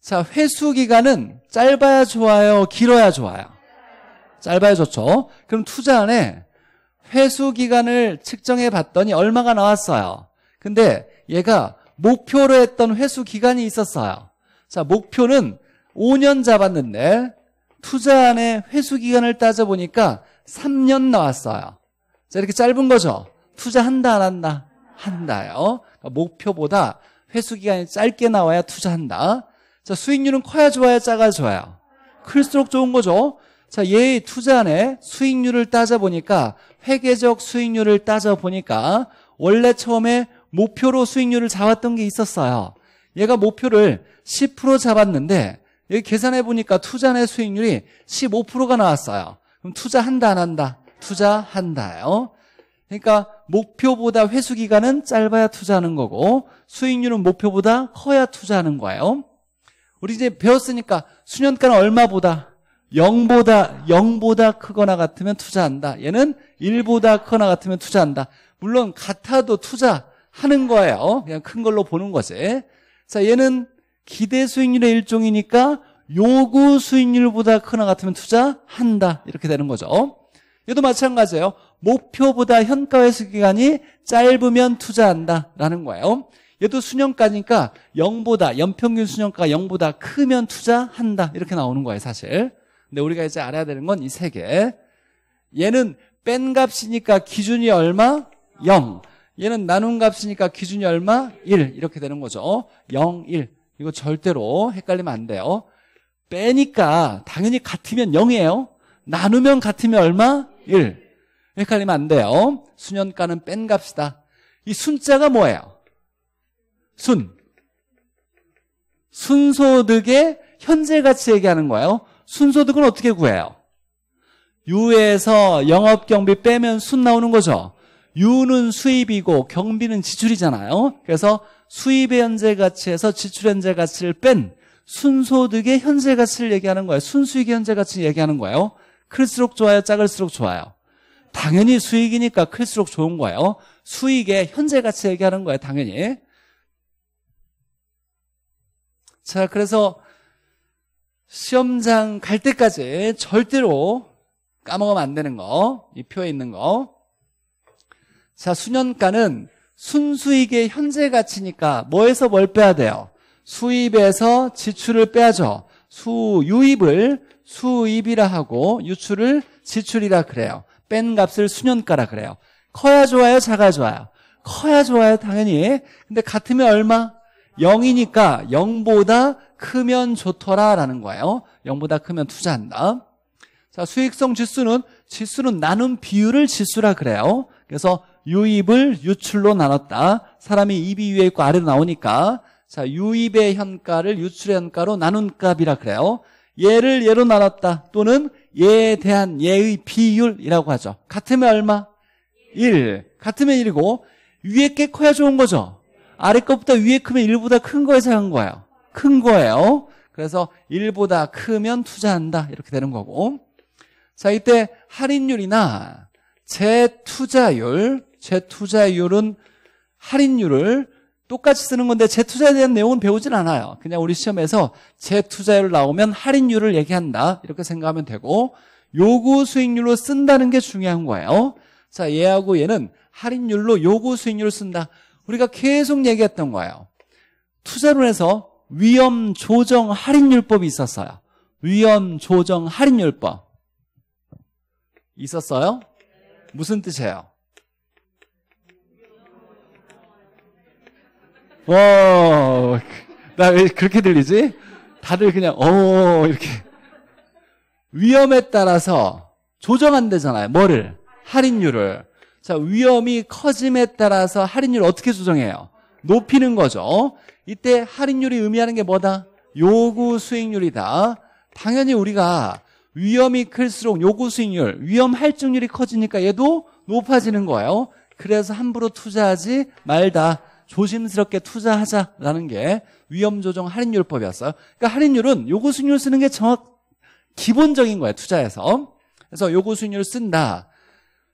자, 회수 기간은 짧아야 좋아요, 길어야 좋아요. 짧아야 좋죠. 그럼 투자 안에 회수 기간을 측정해 봤더니 얼마가 나왔어요. 근데 얘가 목표로 했던 회수 기간이 있었어요. 자, 목표는 5년 잡았는데 투자안의 회수기간을 따져보니까 3년 나왔어요. 자, 이렇게 짧은 거죠. 투자한다, 안 한다? 한다요. 그러니까 목표보다 회수기간이 짧게 나와야 투자한다. 자, 수익률은 커야 좋아야 작아 좋아요? 클수록 좋은 거죠. 자, 얘의 예, 투자안의 수익률을 따져보니까 회계적 수익률을 따져보니까 원래 처음에 목표로 수익률을 잡았던 게 있었어요. 얘가 목표를 10% 잡았는데 여기 계산해 보니까 투자의 수익률이 15%가 나왔어요. 그럼 투자한다 안 한다? 투자한다요. 그러니까 목표보다 회수 기간은 짧아야 투자하는 거고 수익률은 목표보다 커야 투자하는 거예요. 우리 이제 배웠으니까 수년간 얼마보다 0보다 0보다 크거나 같으면 투자한다. 얘는 1보다 크거나 같으면 투자한다. 물론 같아도 투자하는 거예요. 그냥 큰 걸로 보는 거지. 자, 얘는 기대 수익률의 일종이니까 요구 수익률보다 크나 같으면 투자한다. 이렇게 되는 거죠. 얘도 마찬가지예요. 목표보다 현가 회수 기간이 짧으면 투자한다라는 거예요. 얘도 수년가니까 0보다 연평균 수년가 0보다 크면 투자한다 이렇게 나오는 거예요 사실 근데 우리가 이제 알아야 되는 건 이 세개 얘는 뺀 값이니까 기준이 얼마? 0 얘는 나눈 값이니까 기준이 얼마? 1 이렇게 되는 거죠 0, 1 이거 절대로 헷갈리면 안 돼요. 빼니까 당연히 같으면 0이에요. 나누면 같으면 얼마? 1. 헷갈리면 안 돼요. 수년가는 뺀 값이다. 이 순자가 뭐예요? 순. 순소득의 현재 가치 얘기하는 거예요. 순소득은 어떻게 구해요? 유에서 영업경비 빼면 순 나오는 거죠. 유는 수입이고 경비는 지출이잖아요. 그래서 수입의 현재 가치에서 지출 현재 가치를 뺀 순소득의 현재 가치를 얘기하는 거예요. 순수익의 현재 가치를 얘기하는 거예요. 클수록 좋아요, 작을수록 좋아요. 당연히 수익이니까 클수록 좋은 거예요. 수익의 현재 가치 얘기하는 거예요, 당연히. 자, 그래서 시험장 갈 때까지 절대로 까먹으면 안 되는 거, 이 표에 있는 거. 자, 수년가는 순수익의 현재 가치니까 뭐에서 뭘 빼야 돼요? 수입에서 지출을 빼야죠. 수유입을 수입이라 하고 유출을 지출이라 그래요. 뺀 값을 수년가라 그래요. 커야 좋아요? 작아 좋아요? 커야 좋아요 당연히. 근데 같으면 얼마? 0이니까 0보다 크면 좋더라라는 거예요. 0보다 크면 투자한다. 자, 수익성 지수는 지수는 나눔 비율을 지수라 그래요. 그래서 유입을 유출로 나눴다. 사람이 입이 위에 있고 아래로 나오니까 자 유입의 현가를 유출의 현가로 나눈 값이라 그래요. 얘를 얘로 나눴다. 또는 얘에 대한 얘의 비율이라고 하죠. 같으면 얼마? 1. 같으면 1이고 위에 게 커야 좋은 거죠. 아래 것보다 위에 크면 1보다 큰 거에 서한 거예요. 큰 거예요. 그래서 1보다 크면 투자한다. 이렇게 되는 거고. 자, 이때 할인율이나 재투자율 재투자율은 할인율을 똑같이 쓰는 건데 재투자에 대한 내용은 배우진 않아요. 그냥 우리 시험에서 재투자율 나오면 할인율을 얘기한다. 이렇게 생각하면 되고 요구 수익률로 쓴다는 게 중요한 거예요. 자, 얘하고 얘는 할인율로 요구 수익률을 쓴다. 우리가 계속 얘기했던 거예요. 투자론에서 위험 조정 할인율법이 있었어요. 위험 조정 할인율법. 있었어요? 무슨 뜻이에요? 어, 나 왜 그렇게 들리지? 다들 그냥, 어, 이렇게. 위험에 따라서 조정한대잖아요. 뭐를? 할인율을. 자, 위험이 커짐에 따라서 할인율 을 어떻게 조정해요? 높이는 거죠. 이때 할인율이 의미하는 게 뭐다? 요구 수익률이다. 당연히 우리가 위험이 클수록 요구 수익률, 위험 할증률이 커지니까 얘도 높아지는 거예요. 그래서 함부로 투자하지 말다. 조심스럽게 투자하자라는 게 위험조정 할인율법이었어요. 그러니까 할인율은 요구 수익률 쓰는 게 정확 기본적인 거예요. 투자에서. 그래서 요구 수익률 쓴다.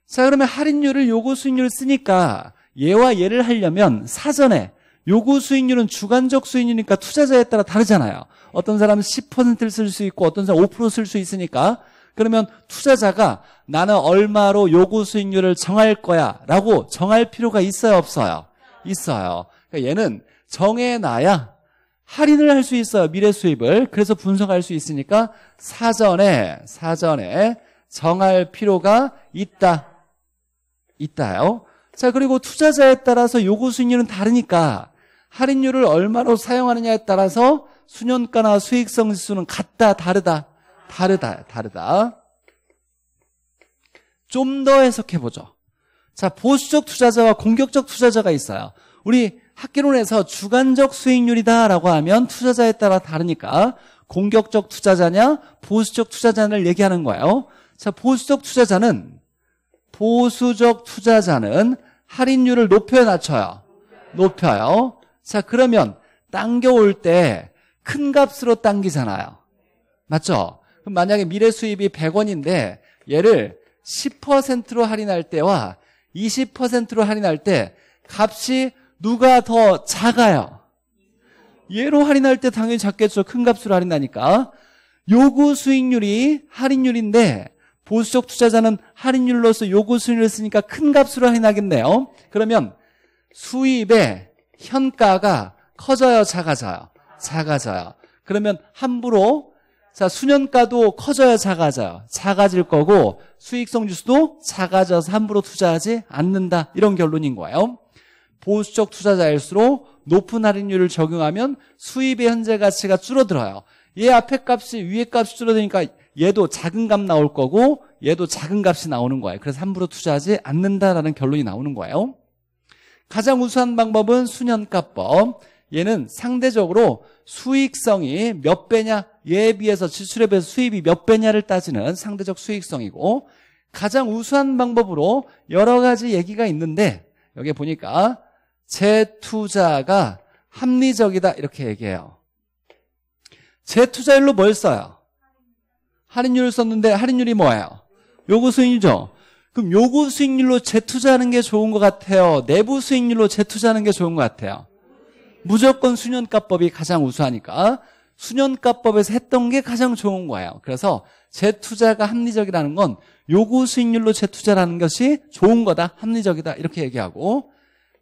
자 그러면 할인율을 요구 수익률 쓰니까 예와 예를 하려면 사전에 요구 수익률은 주관적 수익률이니까 투자자에 따라 다르잖아요. 어떤 사람은 10%를 쓸 수 있고 어떤 사람은 5%쓸 수 있으니까 그러면 투자자가 나는 얼마로 요구 수익률을 정할 거야 라고 정할 필요가 있어요 없어요? 있어요. 그러니까 얘는 정해놔야 할인을 할 수 있어요. 미래 수입을. 그래서 분석할 수 있으니까 사전에 사전에 정할 필요가 있다. 있다요. 자, 그리고 투자자에 따라서 요구 수익률은 다르니까 할인율을 얼마로 사용하느냐에 따라서 수년가나 수익성 지수는 같다, 다르다. 다르다, 다르다. 좀 더 해석해보죠. 자, 보수적 투자자와 공격적 투자자가 있어요. 우리 학기론에서 주관적 수익률이다라고 하면 투자자에 따라 다르니까 공격적 투자자냐 보수적 투자자를 얘기하는 거예요. 자, 보수적 투자자는 보수적 투자자는 할인율을 높여요, 낮춰요? 높여요. 자, 그러면 당겨올 때 큰 값으로 당기잖아요. 맞죠? 그럼 만약에 미래 수입이 100원인데 얘를 10%로 할인할 때와 20%로 할인할 때 값이 누가 더 작아요? 얘로 할인할 때 당연히 작겠죠. 큰 값으로 할인하니까. 요구 수익률이 할인율인데 보수적 투자자는 할인율로서 요구 수익률을 쓰니까 큰 값으로 할인하겠네요. 그러면 수입의 현가가 커져요, 작아져요? 작아져요. 그러면 함부로 자, 수년가도 커져야 작아져요. 작아질 거고 수익성 지수도 작아져서 함부로 투자하지 않는다. 이런 결론인 거예요. 보수적 투자자일수록 높은 할인율을 적용하면 수입의 현재 가치가 줄어들어요. 얘 앞에 값이 위에 값이 줄어드니까 얘도 작은 값 나올 거고 얘도 작은 값이 나오는 거예요. 그래서 함부로 투자하지 않는다라는 결론이 나오는 거예요. 가장 우수한 방법은 수년가법. 얘는 상대적으로 수익성이 몇 배냐? 예에 비해서 지출에 비해서 수입이 몇 배냐를 따지는 상대적 수익성이고 가장 우수한 방법으로 여러 가지 얘기가 있는데 여기 보니까 재투자가 합리적이다 이렇게 얘기해요 재투자율로 뭘 써요? 할인율을 썼는데 할인율이 뭐예요? 요구 수익률이죠 그럼 요구 수익률로 재투자하는 게 좋은 것 같아요 내부 수익률로 재투자하는 게 좋은 것 같아요 무조건 수년가법이 가장 우수하니까 수년가법에서 했던 게 가장 좋은 거예요. 그래서 재투자가 합리적이라는 건 요구 수익률로 재투자라는 것이 좋은 거다, 합리적이다 이렇게 얘기하고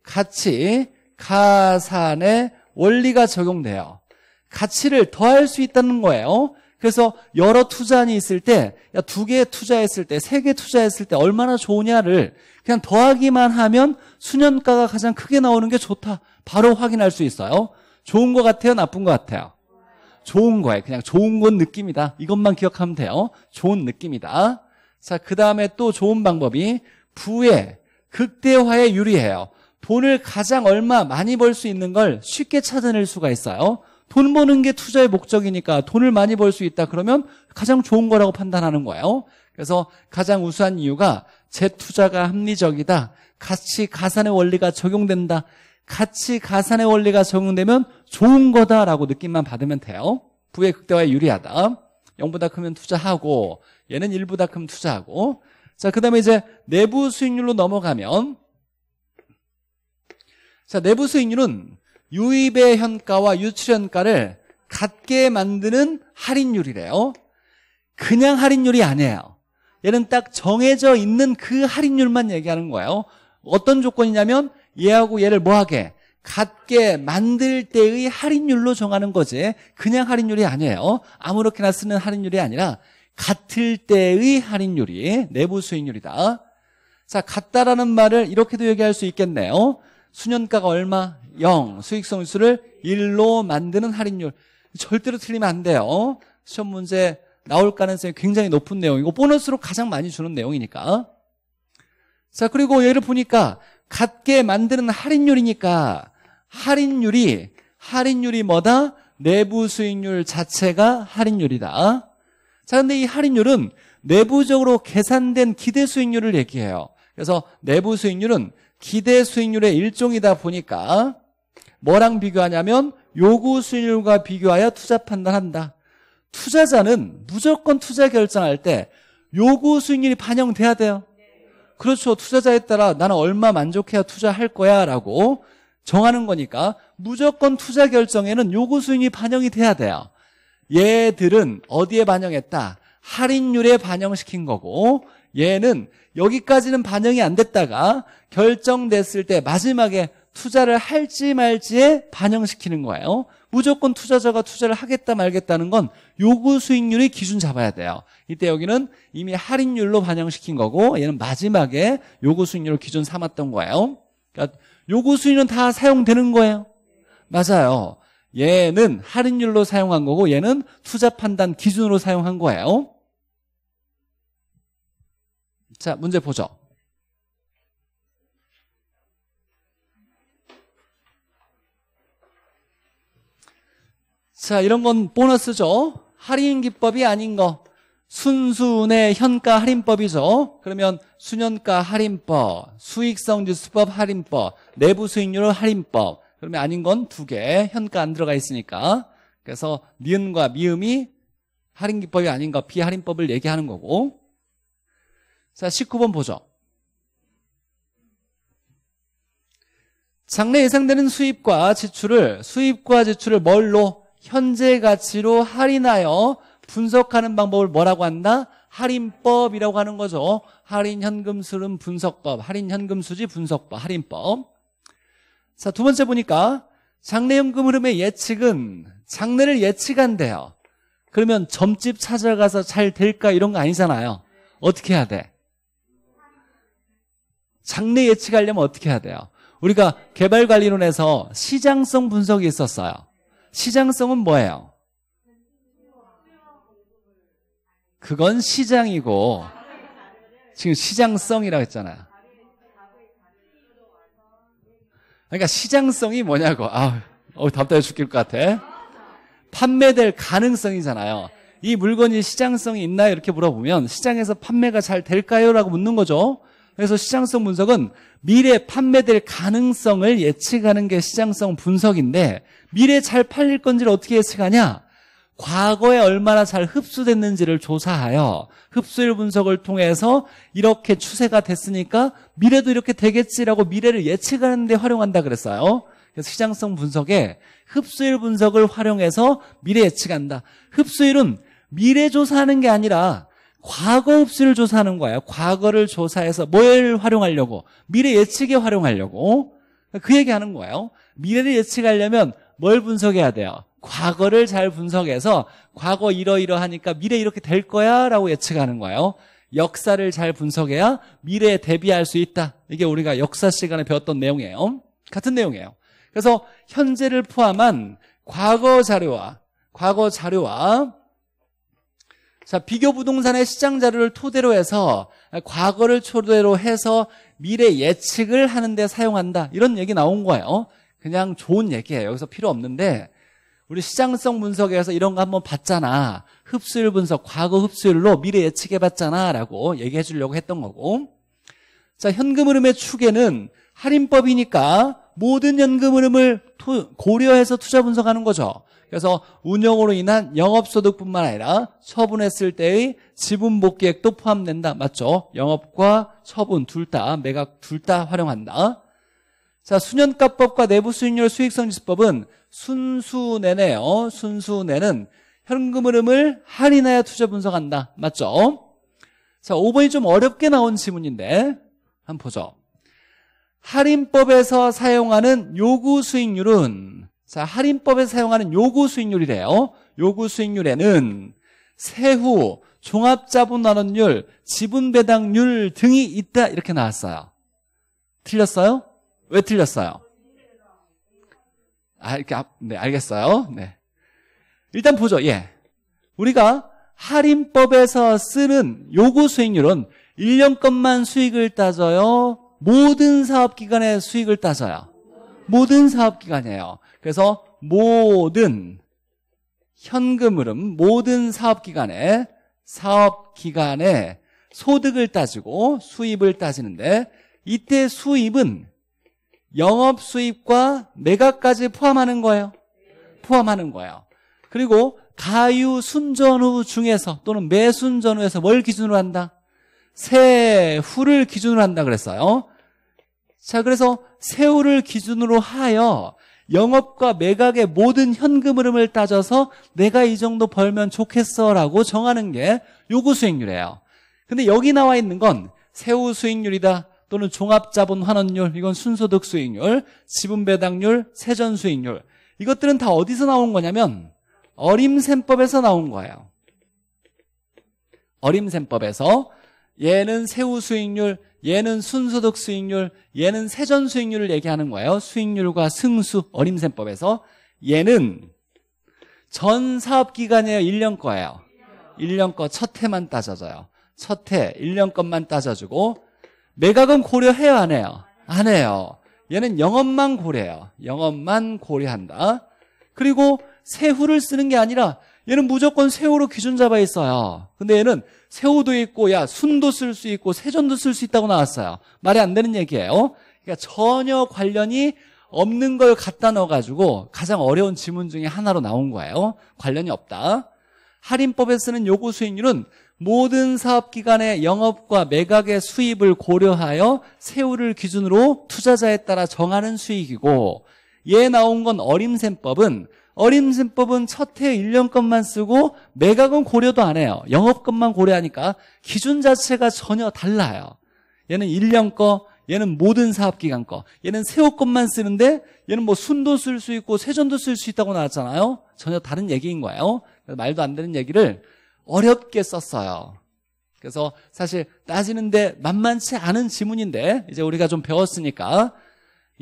같이 가산의 원리가 적용돼요. 가치를 더할 수 있다는 거예요. 그래서 여러 투자안이 있을 때, 두 개 투자했을 때, 세 개 투자했을 때 얼마나 좋으냐를 그냥 더하기만 하면 수년가가 가장 크게 나오는 게 좋다. 바로 확인할 수 있어요. 좋은 것 같아요? 나쁜 것 같아요? 좋은 거예요. 그냥 좋은 건 느낌이다. 이것만 기억하면 돼요. 좋은 느낌이다. 자, 그 다음에 또 좋은 방법이 부의 극대화에 유리해요. 돈을 가장 얼마 많이 벌 수 있는 걸 쉽게 찾아낼 수가 있어요. 돈 버는 게 투자의 목적이니까 돈을 많이 벌 수 있다 그러면 가장 좋은 거라고 판단하는 거예요. 그래서 가장 우수한 이유가 재 투자가 합리적이다. 가치 가산의 원리가 적용된다. 같이 가산의 원리가 적용되면 좋은 거다라고 느낌만 받으면 돼요. 부의 극대화에 유리하다. 0보다 크면 투자하고 얘는 1보다 크면 투자하고 자, 그 다음에 이제 내부 수익률로 넘어가면 자, 내부 수익률은 유입의 현가와 유출현가를 같게 만드는 할인율이래요. 그냥 할인율이 아니에요. 얘는 딱 정해져 있는 그 할인율만 얘기하는 거예요. 어떤 조건이냐면 얘하고 얘를 뭐하게? 같게 만들 때의 할인율로 정하는 거지 그냥 할인율이 아니에요 아무렇게나 쓰는 할인율이 아니라 같을 때의 할인율이 내부 수익률이다 자 같다라는 말을 이렇게도 얘기할 수 있겠네요 수년가가 얼마? 0 수익성수를 1로 만드는 할인율 절대로 틀리면 안 돼요 시험 문제 나올 가능성이 굉장히 높은 내용이고 보너스로 가장 많이 주는 내용이니까 자 그리고 얘를 보니까 갖게 만드는 할인율이니까 할인율이 할인율이 뭐다? 내부 수익률 자체가 할인율이다. 자, 근데 이 할인율은 내부적으로 계산된 기대 수익률을 얘기해요. 그래서 내부 수익률은 기대 수익률의 일종이다 보니까 뭐랑 비교하냐면 요구 수익률과 비교하여 투자 판단한다. 투자자는 무조건 투자 결정할 때 요구 수익률이 반영돼야 돼요. 그렇죠. 투자자에 따라 나는 얼마 만족해야 투자할 거야 라고 정하는 거니까 무조건 투자 결정에는 요구 수익이 반영이 돼야 돼요. 얘들은 어디에 반영했다? 할인율에 반영시킨 거고 얘는 여기까지는 반영이 안 됐다가 결정됐을 때 마지막에 투자를 할지 말지에 반영시키는 거예요. 무조건 투자자가 투자를 하겠다 말겠다는 건 요구 수익률의 기준 잡아야 돼요. 이때 여기는 이미 할인율로 반영시킨 거고 얘는 마지막에 요구 수익률을 기준 삼았던 거예요. 그러니까 요구 수익률은 다 사용되는 거예요. 맞아요. 얘는 할인율로 사용한 거고 얘는 투자 판단 기준으로 사용한 거예요. 자, 문제 보죠. 자, 이런 건 보너스죠. 할인 기법이 아닌 거. 순수의 현가 할인법이죠. 그러면 순현가 할인법, 수익성 지수법 할인법, 내부 수익률 할인법. 그러면 아닌 건 두 개. 현가 안 들어가 있으니까. 그래서 니은과 미음이 할인 기법이 아닌 거, 비할인법을 얘기하는 거고. 자, 19번 보죠. 장래 예상되는 수입과 지출을 수입과 지출을 뭘로 현재 가치로 할인하여 분석하는 방법을 뭐라고 한다? 할인법이라고 하는 거죠. 할인 현금 수름 분석법, 할인 현금 수지 분석법, 할인법. 자, 두 번째 보니까 장래 현금 흐름의 예측은 장래를 예측한대요. 그러면 점집 찾아가서 잘 될까 이런 거 아니잖아요. 어떻게 해야 돼? 장래 예측하려면 어떻게 해야 돼요? 우리가 개발관리론에서 시장성 분석이 있었어요. 시장성은 뭐예요? 그건 시장이고 지금 시장성이라고 했잖아요. 그러니까 시장성이 뭐냐고. 아, 어, 답답해 죽길 것 같아. 판매될 가능성이잖아요. 이 물건이 시장성이 있나요? 이렇게 물어보면 시장에서 판매가 잘 될까요? 라고 묻는 거죠. 그래서 시장성 분석은 미래 판매될 가능성을 예측하는 게 시장성 분석인데 미래 잘 팔릴 건지를 어떻게 예측하냐? 과거에 얼마나 잘 흡수됐는지를 조사하여 흡수율 분석을 통해서 이렇게 추세가 됐으니까 미래도 이렇게 되겠지라고 미래를 예측하는 데 활용한다 그랬어요. 그래서 시장성 분석에 흡수율 분석을 활용해서 미래 예측한다. 흡수율은 미래 조사하는 게 아니라 과거 흡수를 조사하는 거예요. 과거를 조사해서 뭘 활용하려고? 미래 예측에 활용하려고. 그 얘기하는 거예요. 미래를 예측하려면 뭘 분석해야 돼요? 과거를 잘 분석해서 과거 이러이러하니까 미래 이렇게 될 거야 라고 예측하는 거예요. 역사를 잘 분석해야 미래에 대비할 수 있다. 이게 우리가 역사 시간에 배웠던 내용이에요. 같은 내용이에요. 그래서 현재를 포함한 과거 자료와 과거 자료와 자, 비교 부동산의 시장 자료를 토대로 해서 과거를 초대로 해서 미래 예측을 하는데 사용한다. 이런 얘기 나온 거예요. 어? 그냥 좋은 얘기예요. 여기서 필요 없는데 우리 시장성 분석에서 이런 거 한번 봤잖아. 흡수율 분석, 과거 흡수율로 미래 예측해 봤잖아. 라고 얘기해 주려고 했던 거고. 자, 현금 흐름의 축에는 할인법이니까 모든 연금 흐름을 고려해서 투자 분석하는 거죠. 그래서 운영으로 인한 영업소득뿐만 아니라 처분했을 때의 지분 복귀액도 포함된다. 맞죠? 영업과 처분 둘 다, 매각 둘 다 활용한다. 자, 수년가법과 내부수익률 수익성지수법은 순수내네요. 순수내는 현금 흐름을 할인하여 투자 분석한다. 맞죠? 자, 5번이 좀 어렵게 나온 지문인데 한번 보죠. 할인법에서 사용하는 요구 수익률은 자, 할인법에서 사용하는 요구 수익률이래요. 요구 수익률에는 세후, 종합자본 나눠율, 지분배당률 등이 있다 이렇게 나왔어요. 틀렸어요? 왜 틀렸어요? 아, 네, 알겠어요. 네. 일단 보죠. 예. 우리가 할인법에서 쓰는 요구 수익률은 1년 것만 수익을 따져요? 모든 사업기간의 수익을 따져요 모든 사업기간이에요 그래서 모든 현금 흐름, 모든 사업기간의 사업기관의 소득을 따지고 수입을 따지는데 이때 수입은 영업 수입과 매각까지 포함하는 거예요. 포함하는 거예요. 그리고 가유 순전 후 중에서 또는 매순 전후에서 뭘 기준으로 한다? 세후를 기준으로 한다 그랬어요. 자, 그래서 세후를 기준으로 하여 영업과 매각의 모든 현금 흐름을 따져서 내가 이 정도 벌면 좋겠어라고 정하는 게 요구 수익률이에요. 근데 여기 나와 있는 건 세후 수익률이다 또는 종합자본 환원율, 이건 순소득 수익률, 지분 배당률, 세전 수익률. 이것들은 다 어디서 나온 거냐면 어림셈법에서 나온 거예요. 어림셈법에서 얘는 세후 수익률, 얘는 순소득 수익률, 얘는 세전 수익률을 얘기하는 거예요. 수익률과 승수, 어림셈법에서. 얘는 전 사업기간이에요. 1년 거예요. 1년 거첫 해만 따져줘요. 첫 해, 1년 것만 따져주고, 매각은 고려해요, 안 해요? 안 해요. 얘는 영업만 고려해요. 영업만 고려한다. 그리고 세후를 쓰는 게 아니라 얘는 무조건 세호로 기준 잡아 있어요. 근데 얘는 세호도 있고 야 순도 쓸 수 있고 세전도 쓸 수 있다고 나왔어요. 말이 안 되는 얘기예요. 그러니까 전혀 관련이 없는 걸 갖다 넣어가지고 가장 어려운 지문 중에 하나로 나온 거예요. 관련이 없다. 할인법에 쓰는 요구 수익률은 모든 사업기관의 영업과 매각의 수입을 고려하여 세율을 기준으로 투자자에 따라 정하는 수익이고 얘 나온 건 어림셈법은 어림신법은 첫해 1년권만 쓰고 매각은 고려도 안 해요. 영업권만 고려하니까 기준 자체가 전혀 달라요. 얘는 1년 거, 얘는 모든 사업기간 거, 얘는 세후권만 쓰는데 얘는 뭐 순도 쓸 수 있고 세전도 쓸 수 있다고 나왔잖아요. 전혀 다른 얘기인 거예요. 말도 안 되는 얘기를 어렵게 썼어요. 그래서 사실 따지는데 만만치 않은 지문인데 이제 우리가 좀 배웠으니까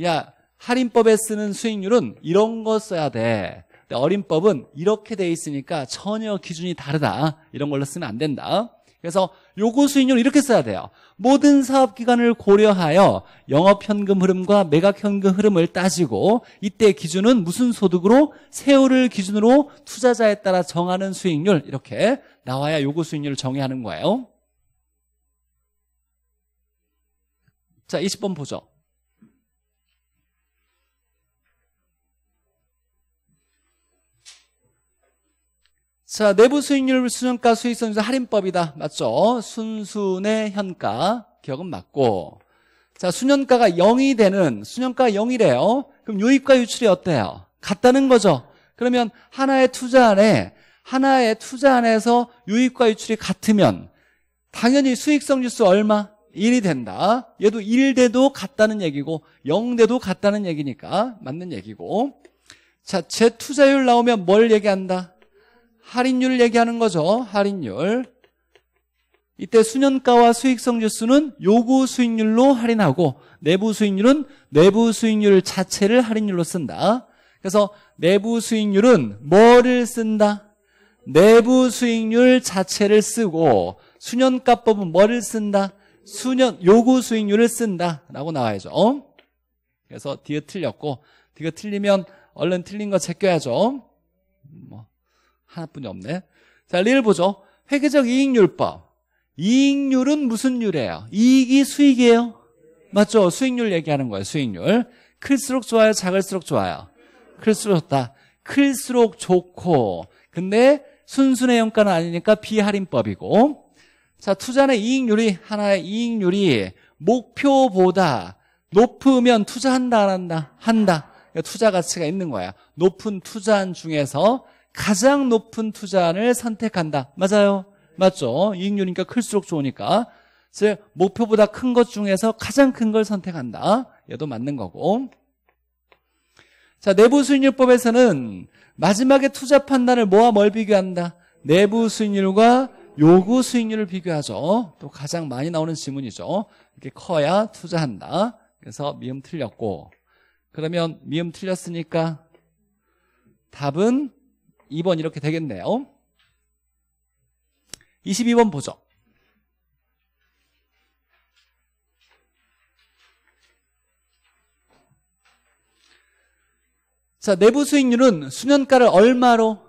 야 할인법에 쓰는 수익률은 이런 거 써야 돼. 네, 어린법은 이렇게 돼 있으니까 전혀 기준이 다르다. 이런 걸로 쓰면 안 된다. 그래서 요구 수익률 이렇게 써야 돼요. 모든 사업 기간을 고려하여 영업 현금 흐름과 매각 현금 흐름을 따지고 이때 기준은 무슨 소득으로 세율을 기준으로 투자자에 따라 정하는 수익률 이렇게 나와야 요구 수익률을 정의 하는 거예요. 자, 20번 보죠. 자, 내부 수익률 수정가 수익성에 할인법이다. 맞죠? 순순의 현가. 기억은 맞고. 자, 수년가가 0이 되는, 수년가가 0이래요. 그럼 유입과 유출이 어때요? 같다는 거죠. 그러면 하나의 투자 안에, 하나의 투자 안에서 유입과 유출이 같으면 당연히 수익성 지수 얼마? 1이 된다. 얘도 1대도 같다는 얘기고 0대도 같다는 얘기니까 맞는 얘기고 자, 재투자율 나오면 뭘 얘기한다? 할인율 을 얘기하는 거죠. 할인율. 이때 수년가와 수익성 지수는 요구 수익률로 할인하고 내부 수익률은 내부 수익률 자체를 할인율로 쓴다. 그래서 내부 수익률은 뭐를 쓴다? 내부 수익률 자체를 쓰고 수년가법은 뭐를 쓴다? 수년 요구 수익률을 쓴다라고 나와야죠. 그래서 뒤에 틀렸고 뒤가 틀리면 얼른 틀린 거 제껴야죠. 뭐. 하나뿐이 없네. 자, 예를 보죠. 회계적 이익률법. 이익률은 무슨 률이에요 이익이 수익이에요? 맞죠? 수익률 얘기하는 거예요, 수익률. 클수록 좋아요, 작을수록 좋아요? 클수록 좋다. 클수록 좋고. 근데 순수내용가는 아니니까 비할인법이고. 자, 투자는 이익률이, 하나의 이익률이 목표보다 높으면 투자한다, 안 한다? 한다. 투자 가치가 있는 거야. 높은 투자한 중에서 가장 높은 투자를 선택한다. 맞아요? 맞죠? 이익률이니까 클수록 좋으니까. 즉, 목표보다 큰 것 중에서 가장 큰 걸 선택한다. 얘도 맞는 거고. 자, 내부 수익률법에서는 마지막에 투자 판단을 뭐와 뭘 비교한다? 내부 수익률과 요구 수익률을 비교하죠. 또 가장 많이 나오는 질문이죠. 이렇게 커야 투자한다. 그래서 미음 틀렸고. 그러면 미음 틀렸으니까 답은 2번 이렇게 되겠네요 22번 보죠 자 내부 수익률은 수년가를 얼마로?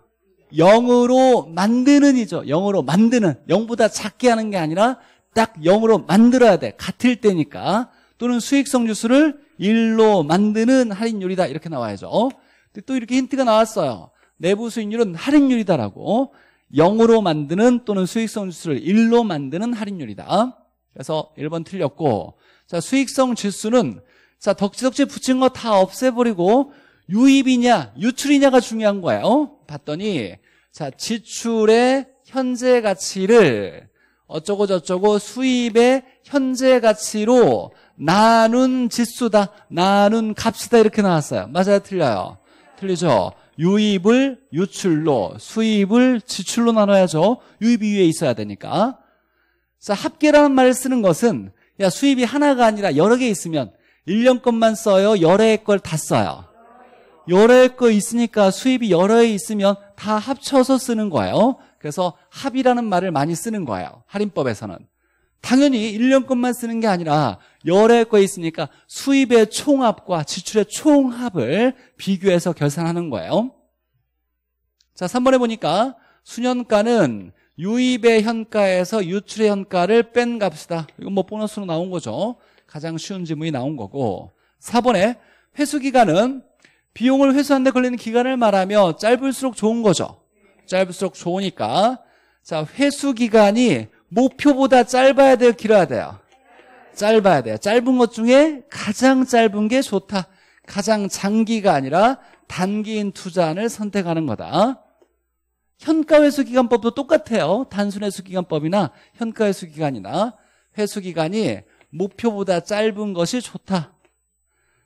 0으로 만드는 이죠 0으로 만드는 0보다 작게 하는 게 아니라 딱 0으로 만들어야 돼 같을 때니까 또는 수익성 주수를 1로 만드는 할인율이다 이렇게 나와야죠 또 이렇게 힌트가 나왔어요 내부 수익률은 할인율이다라고 0으로 만드는 또는 수익성 지수를 1로 만드는 할인율이다. 그래서 1번 틀렸고 자 수익성 지수는 자 덕지덕지 붙인 거 다 없애버리고 유입이냐 유출이냐가 중요한 거예요. 봤더니 자 지출의 현재 가치를 어쩌고 저쩌고 수입의 현재 가치로 나눈 지수다 나눈 값이다 이렇게 나왔어요. 맞아요 틀려요? 틀리죠? 유입을 유출로, 수입을 지출로 나눠야죠. 유입이 위에 있어야 되니까. 자, 합계라는 말을 쓰는 것은 야, 수입이 하나가 아니라 여러 개 있으면 1년 것만 써요. 여러 해걸다 써요. 여러 해거 있으니까 수입이 여러 해 있으면 다 합쳐서 쓰는 거예요. 그래서 합이라는 말을 많이 쓰는 거예요. 할인법에서는. 당연히 1년 것만 쓰는 게 아니라 열의 거에 있으니까 수입의 총합과 지출의 총합을 비교해서 결산하는 거예요. 자, 3번에 보니까 수년가는 유입의 현가에서 유출의 현가를 뺀 값이다. 이건 뭐 보너스로 나온 거죠. 가장 쉬운 지문이 나온 거고 4번에 회수기간은 비용을 회수하는데 걸리는 기간을 말하며 짧을수록 좋은 거죠. 짧을수록 좋으니까 자 회수기간이 목표보다 짧아야 돼요? 길어야 돼요? 짧아야 돼요. 짧은 것 중에 가장 짧은 게 좋다. 가장 장기가 아니라 단기인 투자안을 선택하는 거다. 현가회수기간법도 똑같아요. 단순회수기간법이나 현가회수기간이나 회수기간이 목표보다 짧은 것이 좋다.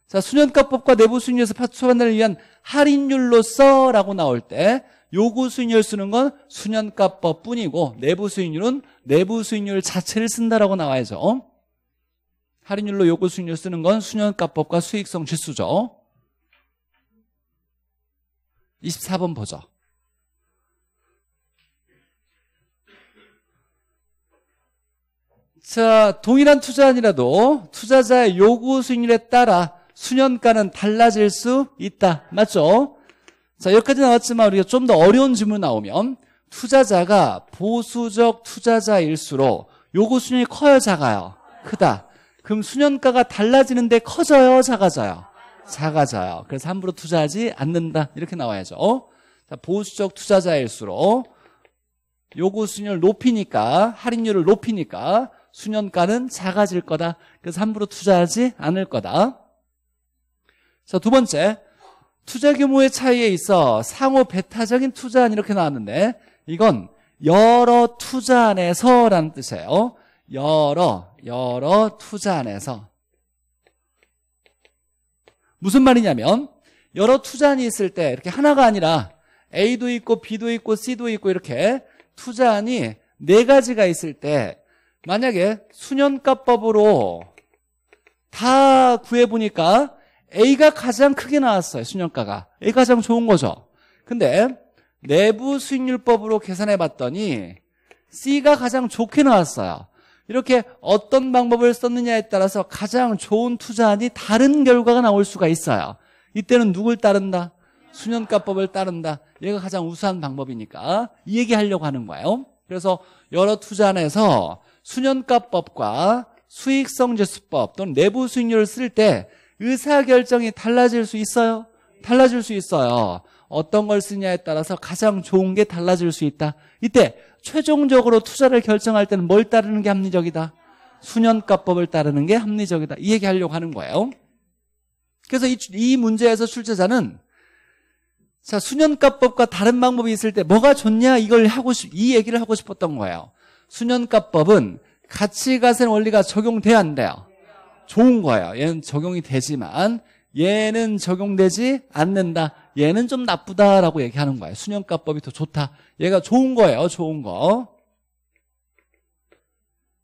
자, 수년가법과 내부수익률에서 파출반을 위한 할인율로써라고 나올 때 요구 수익률 쓰는 건 수년가법 뿐이고 내부 수익률은 내부 수익률 자체를 쓴다라고 나와야죠. 할인율로 요구 수익률 쓰는 건 수년가법과 수익성 지수죠. 24번 보죠. 자, 동일한 투자아니라도 투자자의 요구 수익률에 따라 수년가는 달라질 수 있다. 맞죠? 자, 여기까지 나왔지만 우리가 좀 더 어려운 질문 나오면 투자자가 보수적 투자자일수록 요구 수준이 커요, 작아요? 크다. 그럼 수년가가 달라지는데 커져요, 작아져요? 작아져요. 그래서 함부로 투자하지 않는다. 이렇게 나와야죠. 자, 보수적 투자자일수록 요구 수준을 높이니까 할인율을 높이니까 수년가는 작아질 거다. 그래서 함부로 투자하지 않을 거다. 자, 두 번째. 투자 규모의 차이에 있어 상호 배타적인 투자안 이렇게 나왔는데 이건 여러 투자안에서라는 뜻이에요. 여러 여러 투자안에서 무슨 말이냐면 여러 투자안이 있을 때 이렇게 하나가 아니라 A도 있고 B도 있고 C도 있고 이렇게 투자안이 네 가지가 있을 때 만약에 수년가법으로 다 구해보니까 A가 가장 크게 나왔어요. 수년가가 A가 가장 좋은 거죠. 근데 내부 수익률법으로 계산해 봤더니 C가 가장 좋게 나왔어요. 이렇게 어떤 방법을 썼느냐에 따라서 가장 좋은 투자안이 다른 결과가 나올 수가 있어요. 이때는 누굴 따른다? 수년가법을 따른다. 얘가 가장 우수한 방법이니까 이 얘기 하려고 하는 거예요. 그래서 여러 투자안에서 수년가법과 수익성 지수법 또는 내부 수익률을 쓸때 의사결정이 달라질 수 있어요? 달라질 수 있어요. 어떤 걸 쓰냐에 따라서 가장 좋은 게 달라질 수 있다. 이때 최종적으로 투자를 결정할 때는 뭘 따르는 게 합리적이다? 수년가법을 따르는 게 합리적이다. 이 얘기 하려고 하는 거예요. 그래서 이, 이 문제에서 출제자는 자, 수년가법과 다른 방법이 있을 때 뭐가 좋냐 이걸 하고 싶, 이 얘기를 하고 싶었던 거예요. 수년가법은 가치가세 원리가 적용돼야 한대요. 좋은 거예요. 얘는 적용이 되지만 얘는 적용되지 않는다. 얘는 좀 나쁘다라고 얘기하는 거예요. 수년가법이 더 좋다. 얘가 좋은 거예요. 좋은 거.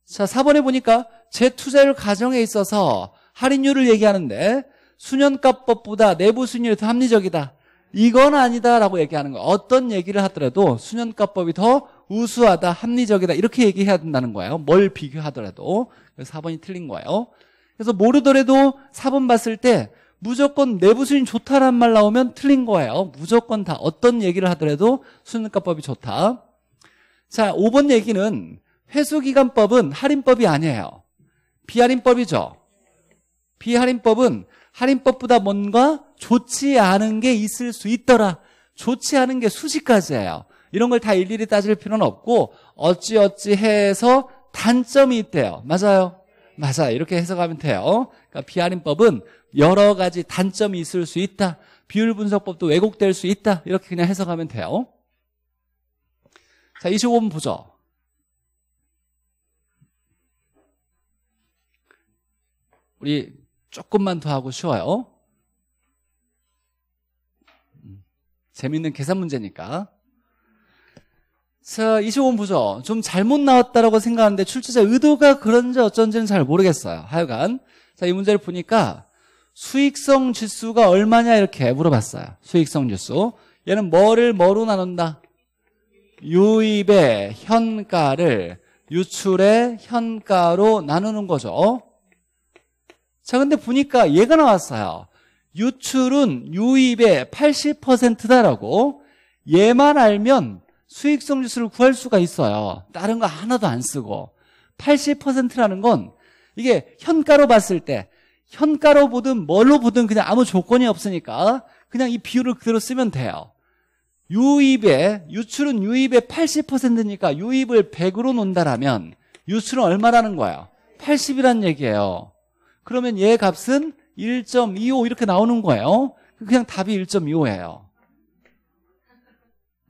자, 4번에 보니까 재투자율 가정에 있어서 할인율을 얘기하는데 수년가법보다 내부 수익이더 합리적이다. 이건 아니다라고 얘기하는 거예요. 어떤 얘기를 하더라도 수년가법이 더 우수하다, 합리적이다 이렇게 얘기해야 된다는 거예요. 뭘 비교하더라도. 그래서 4번이 틀린 거예요. 그래서 모르더라도 4번 봤을 때 무조건 내부 수인 좋다란 말 나오면 틀린 거예요. 무조건 다 어떤 얘기를 하더라도 수능가법이 좋다. 자, 5번 얘기는 회수기간법은 할인법이 아니에요. 비할인법이죠. 비할인법은 할인법보다 뭔가 좋지 않은 게 있을 수 있더라. 좋지 않은 게 수시까지예요. 이런 걸 다 일일이 따질 필요는 없고 어찌어찌 해서 단점이 있대요. 맞아요. 맞아. 이렇게 해석하면 돼요. 그러니까 비할인법은 여러 가지 단점이 있을 수 있다. 비율 분석법도 왜곡될 수 있다. 이렇게 그냥 해석하면 돼요. 자, 25번 보죠. 우리 조금만 더 하고 쉬어요. 음, 재밌는 계산 문제니까. 자, 25번 보좀 잘못 나왔다라고 생각하는데 출제자 의도가 그런지 어쩐지는 잘 모르겠어요. 하여간. 자, 이 문제를 보니까 수익성 지수가 얼마냐 이렇게 물어봤어요. 수익성 지수. 얘는 뭐를 뭐로 나눈다? 유입의 현가를 유출의 현가로 나누는 거죠. 자, 근데 보니까 얘가 나왔어요. 유출은 유입의 80%다라고 얘만 알면 수익성 지수를 구할 수가 있어요. 다른 거 하나도 안 쓰고 80%라는 건 이게 현가로 봤을 때 현가로 보든 뭘로 보든 그냥 아무 조건이 없으니까 그냥 이 비율을 그대로 쓰면 돼요. 유입에 유출은 유입의 80%니까 유입을 100으로 논다라면 유출은 얼마라는 거예요? 80이란 얘기예요. 그러면 얘 값은 1.25 이렇게 나오는 거예요. 그냥 답이 1.25예요.